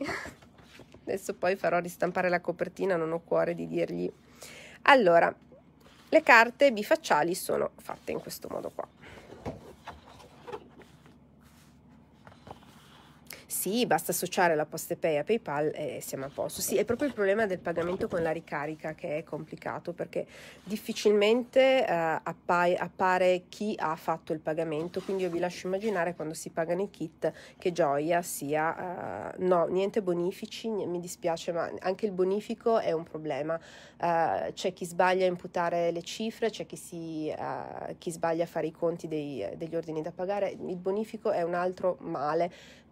Adesso poi farò ristampare la copertina, non ho cuore di dirgli. Allora, le carte bifacciali sono fatte in questo modo qua. sì, basta associare la Poste Pay a PayPal e siamo a posto. Sì, è proprio il problema del pagamento con la ricarica che è complicato perché difficilmente eh, appai, appare chi ha fatto il pagamento, quindi io vi lascio immaginare quando si pagano i kit che gioia sia eh, no, niente bonifici, mi dispiace, ma anche il bonifico è un problema. Eh, c'è chi sbaglia a imputare le cifre, c'è chi, si, eh, chi sbaglia a fare i conti dei, degli ordini da pagare, il bonifico è un altro male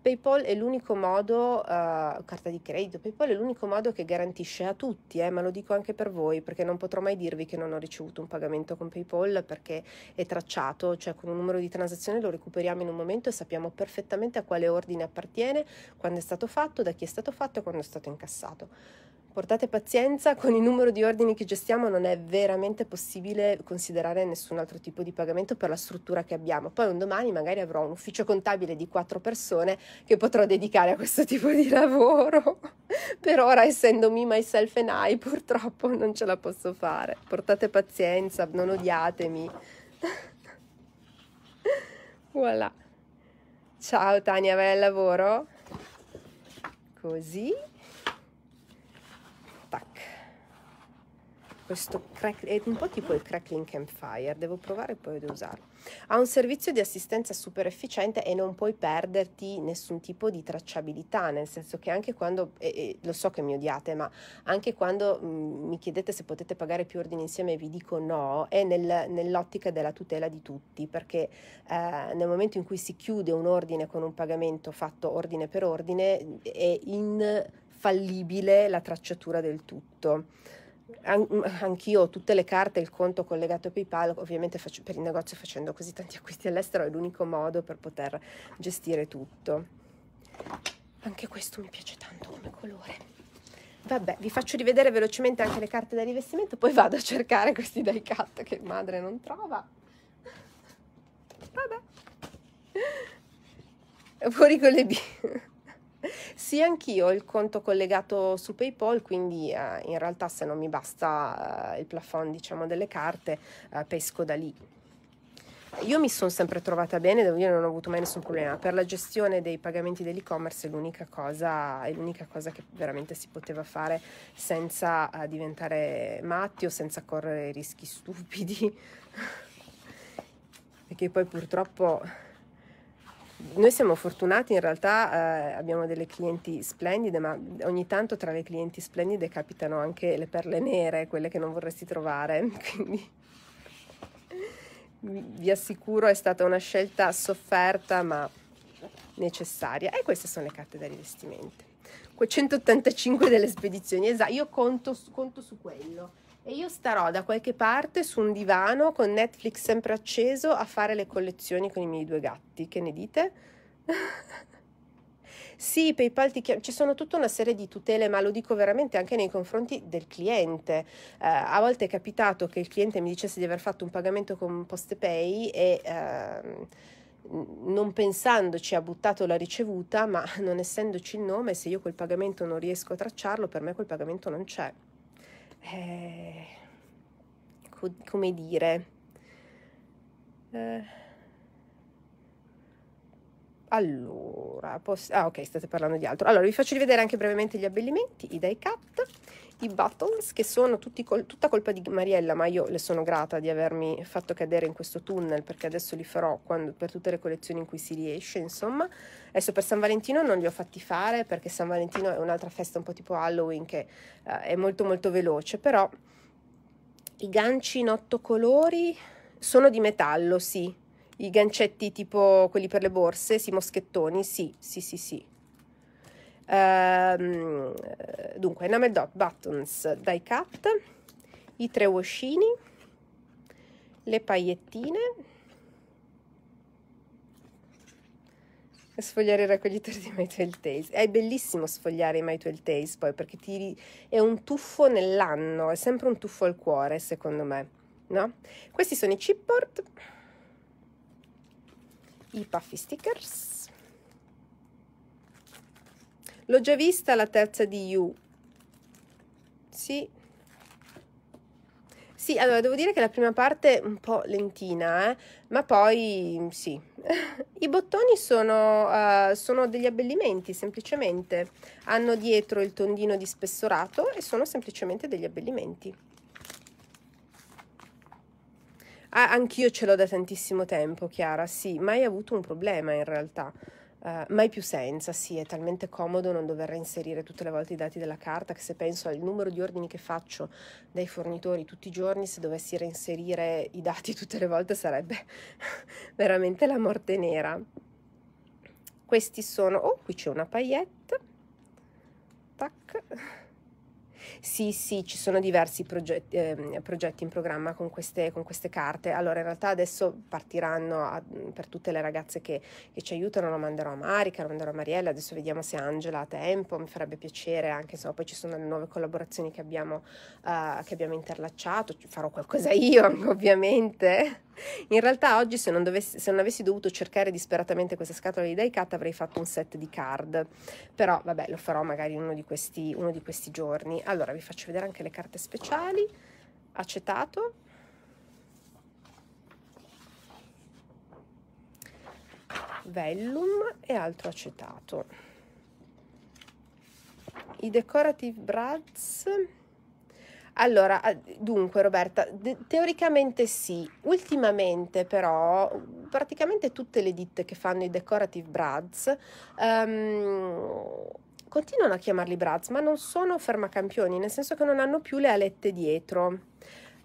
PayPal è l'unico modo, uh, carta di credito, PayPal è l'unico modo che garantisce a tutti, eh, ma lo dico anche per voi perché non potrò mai dirvi che non ho ricevuto un pagamento con PayPal perché è tracciato, cioè con un numero di transazione lo recuperiamo in un momento e sappiamo perfettamente a quale ordine appartiene, quando è stato fatto, da chi è stato fatto e quando è stato incassato. Portate pazienza, con il numero di ordini che gestiamo non è veramente possibile considerare nessun altro tipo di pagamento per la struttura che abbiamo. Poi un domani magari avrò un ufficio contabile di quattro persone che potrò dedicare a questo *laughs* tipo di lavoro. per ora, essendo me, myself and I, purtroppo non ce la posso fare. Portate pazienza, non odiatemi. *laughs* voilà. Ciao Tania, vai al lavoro? Così tac questo crack, è un po' tipo il crackling campfire, devo provare e poi devo usarlo. Ha un servizio di assistenza super efficiente e non puoi perderti nessun tipo di tracciabilità, nel senso che anche quando, e, e, lo so che mi odiate, ma anche quando mh, mm, mi chiedete se potete pagare più ordini insieme vi dico no, è nel, nell'ottica della tutela di tutti, perché eh, nel momento in cui si chiude un ordine con un pagamento fatto ordine per ordine, è in fallibile la tracciatura del tutto. An- anch'io ho tutte le carte, il conto collegato a PayPal, ovviamente faccio, per il negozio facendo così tanti acquisti all'estero è l'unico modo per poter gestire tutto. Anche questo mi piace tanto come colore. Vabbè, vi faccio rivedere velocemente anche le carte da rivestimento, poi vado a cercare questi dai cut che madre non trova. Vabbè. Fuori con le B. Sì, anch'io ho il conto collegato su PayPal, quindi eh, in realtà se non mi basta eh, il plafond diciamo, delle carte, eh, pesco da lì. Io mi sono sempre trovata bene, devo dire non ho avuto mai nessun problema. Per la gestione dei pagamenti dell'e-commerce è l'unica cosa, è l'unica cosa che veramente si poteva fare senza eh, diventare matti o senza correre rischi *laughs* stupidi. Perché poi purtroppo noi siamo fortunati, in realtà eh, abbiamo delle clienti splendide, ma ogni tanto tra le clienti splendide capitano anche le perle nere, quelle che non vorresti trovare. *laughs* Quindi vi assicuro è stata una scelta sofferta ma necessaria. E queste sono le carte da rivestimento. 185 delle spedizioni, esatto, io conto, conto su quello e io starò da qualche parte su un divano con Netflix sempre acceso a fare le collezioni con i miei due gatti. Che ne dite? *laughs* sì, PayPal ti chiama, ci sono tutta una serie di tutele, ma lo dico veramente anche nei confronti del cliente. Eh, a volte è capitato che il cliente mi dicesse di aver fatto un pagamento con PostePay e... Ehm, non pensandoci ha buttato la ricevuta, ma *laughs* non essendoci il nome, se io quel pagamento non riesco a tracciarlo, per me quel pagamento non c'è eh, co- come dire, eh, allora, poss- ah ok, state parlando di altro. Allora, vi faccio rivedere anche brevemente gli abbellimenti, i die cut i buttons che sono col- tutta colpa di Mariella ma io le sono grata di avermi fatto cadere in questo tunnel perché adesso li farò quando, per tutte le collezioni in cui si riesce insomma adesso per San Valentino non li ho fatti fare perché San Valentino è un'altra festa un po' tipo Halloween che uh, è molto molto veloce però i ganci in otto colori sono di metallo sì i gancetti tipo quelli per le borse, sì, moschettoni, sì, sì, sì, sì, Ehm, dunque, Enamel Dot Buttons die cut, i tre wascini, le pagliettine, sfogliare il raccoglitore di My Twelve Tales. È bellissimo sfogliare i My Twelve Tales poi perché ti, è un tuffo nell'anno, è sempre un tuffo al cuore secondo me, no? Questi sono i chipboard, i puffy stickers, L'ho già vista la terza di You. Sì. Sì, allora devo dire che la prima parte è un po' lentina, eh? ma poi sì. *laughs* I bottoni sono, uh, sono degli abbellimenti, semplicemente. Hanno dietro il tondino di spessorato e sono semplicemente degli abbellimenti. Ah, anch'io ce l'ho da tantissimo tempo, Chiara, sì, mai avuto un problema in realtà. Eh, mai più senza, sì, è talmente comodo non dover inserire tutte le volte i dati della carta che se penso al numero di ordini che faccio dai fornitori tutti i giorni, se dovessi reinserire i dati *laughs* tutte le volte sarebbe *laughs* veramente la morte nera. Questi sono, oh qui c'è una paillette, tac, sì, sì, ci sono diversi progetti, eh, progetti in programma con queste, con queste, carte. Allora, in realtà adesso partiranno a, per tutte le ragazze che, che, ci aiutano, lo manderò a Marica, lo manderò a Mariella, adesso vediamo se Angela ha tempo, mi farebbe piacere, anche insomma poi ci sono le nuove collaborazioni che abbiamo, uh, che abbiamo interlacciato, farò qualcosa io *laughs* ovviamente. In realtà oggi se non, dovessi, se non, avessi dovuto cercare disperatamente questa scatola di die cut avrei fatto un set di card, però vabbè lo farò magari uno di questi, uno di questi giorni. Allora, allora vi faccio vedere anche le carte speciali acetato vellum e altro acetato i decorative brads allora, dunque Roberta, teoricamente sì, ultimamente però praticamente tutte le ditte che fanno i decorative brads um, continuano a chiamarli Brads, ma non sono fermacampioni, nel senso che non hanno più le alette dietro.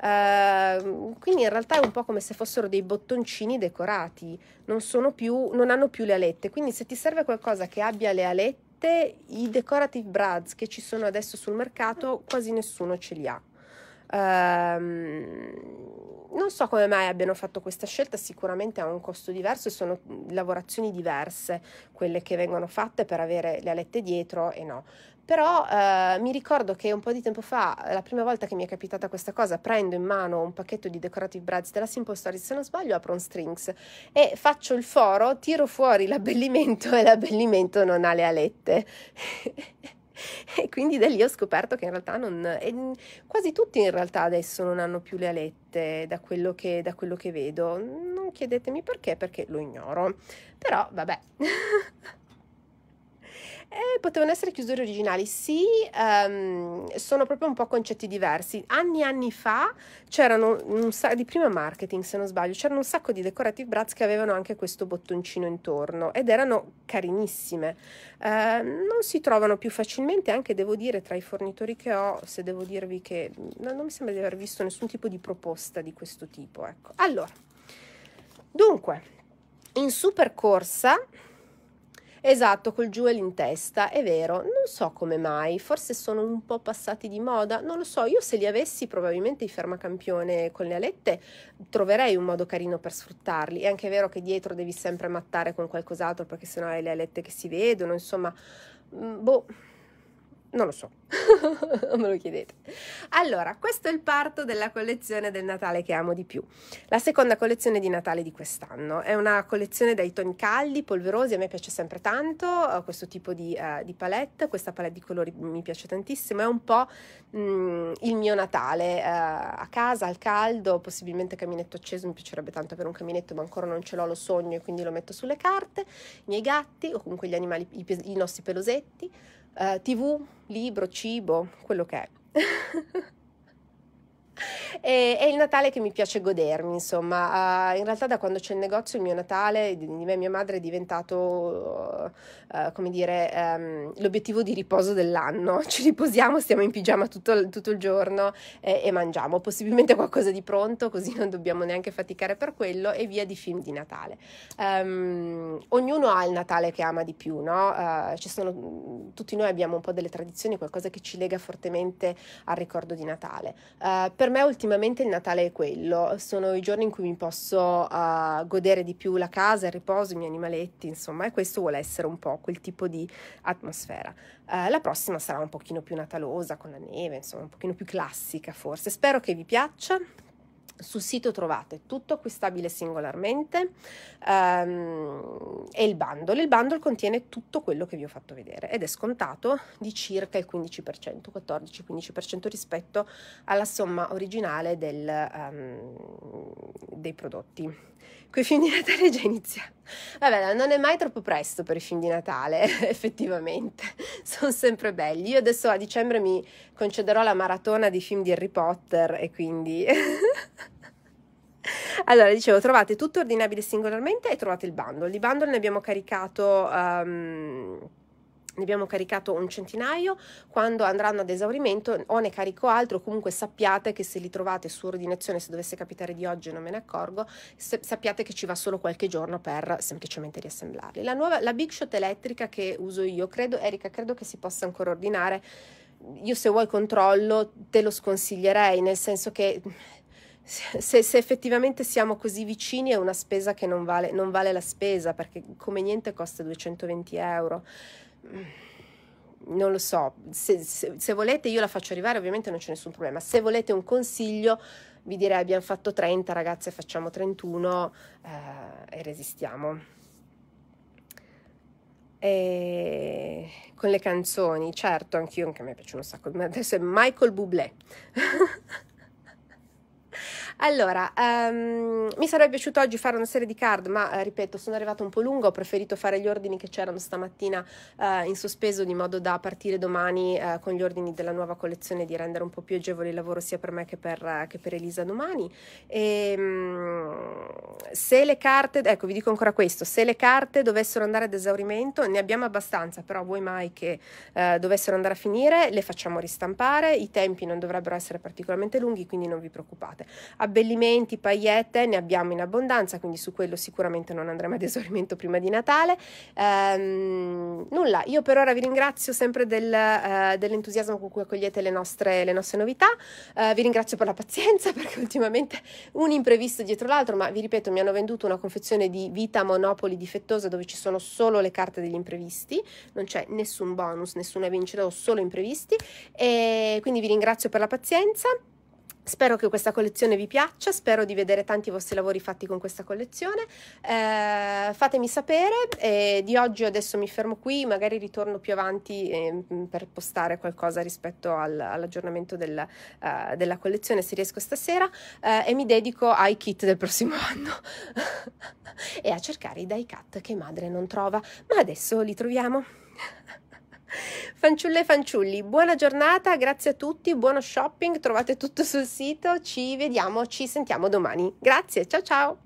Uh, quindi in realtà è un po' come se fossero dei bottoncini decorati, non, più, non hanno più le alette. Quindi se ti serve qualcosa che abbia le alette, i decorative brads che ci sono adesso sul mercato quasi nessuno ce li ha. Uh, non so come mai abbiano fatto questa scelta, sicuramente ha un costo diverso e sono mm, lavorazioni diverse quelle che vengono fatte per avere le alette dietro e no. Però eh, mi ricordo che un po' di tempo fa, la prima volta che mi è capitata questa cosa, prendo in mano un pacchetto di decorative brads della Simple Stories, se non sbaglio apro un strings e faccio il foro, tiro fuori l'abbellimento *laughs* e l'abbellimento non ha le alette. *laughs* *laughs* e quindi da lì ho scoperto che in realtà non, eh, quasi tutti in realtà adesso non hanno più le alette da quello che, da quello che vedo. Non chiedetemi perché, perché lo ignoro. Però vabbè. *laughs* Eh, potevano essere chiusure originali, sì, um, sono proprio un po' concetti diversi. Anni e anni fa c'erano un sacco di prima marketing, se non sbaglio, c'erano un sacco di decorative brats che avevano anche questo bottoncino intorno ed erano carinissime. Uh, non si trovano più facilmente, anche devo dire tra i fornitori che ho, se devo dirvi che no, non mi sembra di aver visto nessun tipo di proposta di questo tipo, ecco. Allora, dunque, in super corsa... Esatto, col jewel in testa, è vero, non so come mai, forse sono un po' passati di moda, non lo so, io se li avessi probabilmente i fermacampione con le alette troverei un modo carino per sfruttarli, è anche vero che dietro devi sempre mattare con qualcos'altro perché sennò hai le alette che si vedono, insomma, mm, boh non lo so, non *laughs* me lo chiedete. Allora, questo è il parto della collezione del Natale che amo di più. La seconda collezione di Natale di quest'anno è una collezione dai toni caldi, polverosi, a me piace sempre tanto uh, questo tipo di, uh, di, palette, questa palette di colori mi piace tantissimo, è un po' mh, mm, il mio Natale uh, a casa, al caldo, possibilmente caminetto acceso, mi piacerebbe tanto avere un caminetto ma ancora non ce l'ho, lo sogno e quindi lo metto sulle carte, i miei gatti o comunque gli animali, i, i nostri pelosetti. Eh, tv, libro, cibo, quello che è. *laughs* *laughs* e, è il Natale che mi piace godermi, insomma. Uh, in realtà da quando c'è il negozio il mio Natale, di, me e mia madre, è diventato, uh, come dire, um, l'obiettivo di riposo dell'anno. *laughs* Ci riposiamo, stiamo in pigiama tutto, tutto il giorno eh, e mangiamo, possibilmente qualcosa di pronto, così non dobbiamo neanche faticare per quello, e via di film di Natale. Um, ognuno ha il Natale che ama di più, no? Uh, sono, mm, tutti noi abbiamo un po' delle tradizioni, qualcosa che ci lega fortemente al ricordo di Natale. Uh, per me ultimamente il Natale è quello, sono i giorni in cui mi posso uh, godere di più la casa, il riposo, i miei animaletti, insomma, e questo vuole essere un po' quel tipo di atmosfera. Uh, la prossima sarà un pochino più natalosa, con la neve, insomma, un pochino più classica forse. Spero che vi piaccia, sul sito trovate tutto acquistabile singolarmente um, e il bundle. Il bundle contiene tutto quello che vi ho fatto vedere ed è scontato di circa il 15%, 14-15% rispetto alla somma originale del, um, dei prodotti. Coi film di Natale già inizia. Vabbè, non è mai troppo presto per i film di Natale, *laughs* effettivamente. Sono sempre belli. Io adesso a dicembre mi concederò la maratona di film di Harry Potter e quindi *laughs* Allora, dicevo, trovate tutto ordinabile singolarmente e trovate il bundle. Il bundle ne abbiamo caricato um, ne abbiamo caricato un centinaio, quando andranno ad esaurimento o ne carico altro, comunque sappiate che se li trovate su ordinazione, se dovesse capitare di oggi non me ne accorgo, sappiate che ci va solo qualche giorno per semplicemente riassemblarli. La nuova, la Big Shot elettrica che uso io, credo, Erika, credo che si possa ancora ordinare, io se vuoi controllo te lo sconsiglierei, nel senso che... Se, se, effettivamente siamo così vicini è una spesa che non vale, non vale la spesa perché come niente costa 220 euro. Mm. non lo so, se, se, se, volete io la faccio arrivare, ovviamente non c'è nessun problema. Se volete un consiglio, vi direi abbiamo fatto 30, ragazze facciamo 31 eh, e resistiamo. E con le canzoni, certo, anch'io, anche a me piace un sacco, adesso è Michael Bublé. *laughs* Allora, um, mi sarebbe piaciuto oggi fare una serie di card, ma eh, ripeto, sono arrivata un po' lunga, ho preferito fare gli ordini che c'erano stamattina eh, in sospeso di modo da partire domani eh, con gli ordini della nuova collezione di rendere un po' più agevole il lavoro sia per me che per, eh, che per Elisa domani. E, um, se le carte, ecco vi dico ancora questo, se le carte dovessero andare ad esaurimento, ne abbiamo abbastanza, però vuoi mai che eh, dovessero andare a finire, le facciamo ristampare, i tempi non dovrebbero essere particolarmente lunghi, quindi non vi preoccupate. Abbiamo abbellimenti, pagliette ne abbiamo in abbondanza, quindi su quello sicuramente non andremo ad esaurimento prima di Natale. Ehm, nulla, io per ora vi ringrazio sempre del, eh, dell'entusiasmo con cui accogliete le nostre, le nostre novità, eh, vi ringrazio per la pazienza *laughs* perché ultimamente un imprevisto dietro l'altro, ma vi ripeto, mi hanno venduto una confezione di Vita Monopoli difettosa dove ci sono solo le carte degli imprevisti, non c'è nessun bonus, nessuna vincita o solo imprevisti e quindi vi ringrazio per la pazienza. Spero che questa collezione vi piaccia, spero di vedere tanti vostri lavori fatti con questa collezione. Eh, fatemi sapere, eh, di oggi adesso mi fermo qui, magari ritorno più avanti eh, per postare qualcosa rispetto al, all'aggiornamento del, uh, della collezione se riesco stasera eh, e mi dedico ai kit del prossimo *laughs* anno e a cercare i die cut che madre non trova, ma adesso li troviamo. Fanciulle e fanciulli, buona giornata, grazie a tutti, buono shopping, trovate tutto sul sito, ci vediamo, ci sentiamo domani. Grazie, ciao ciao!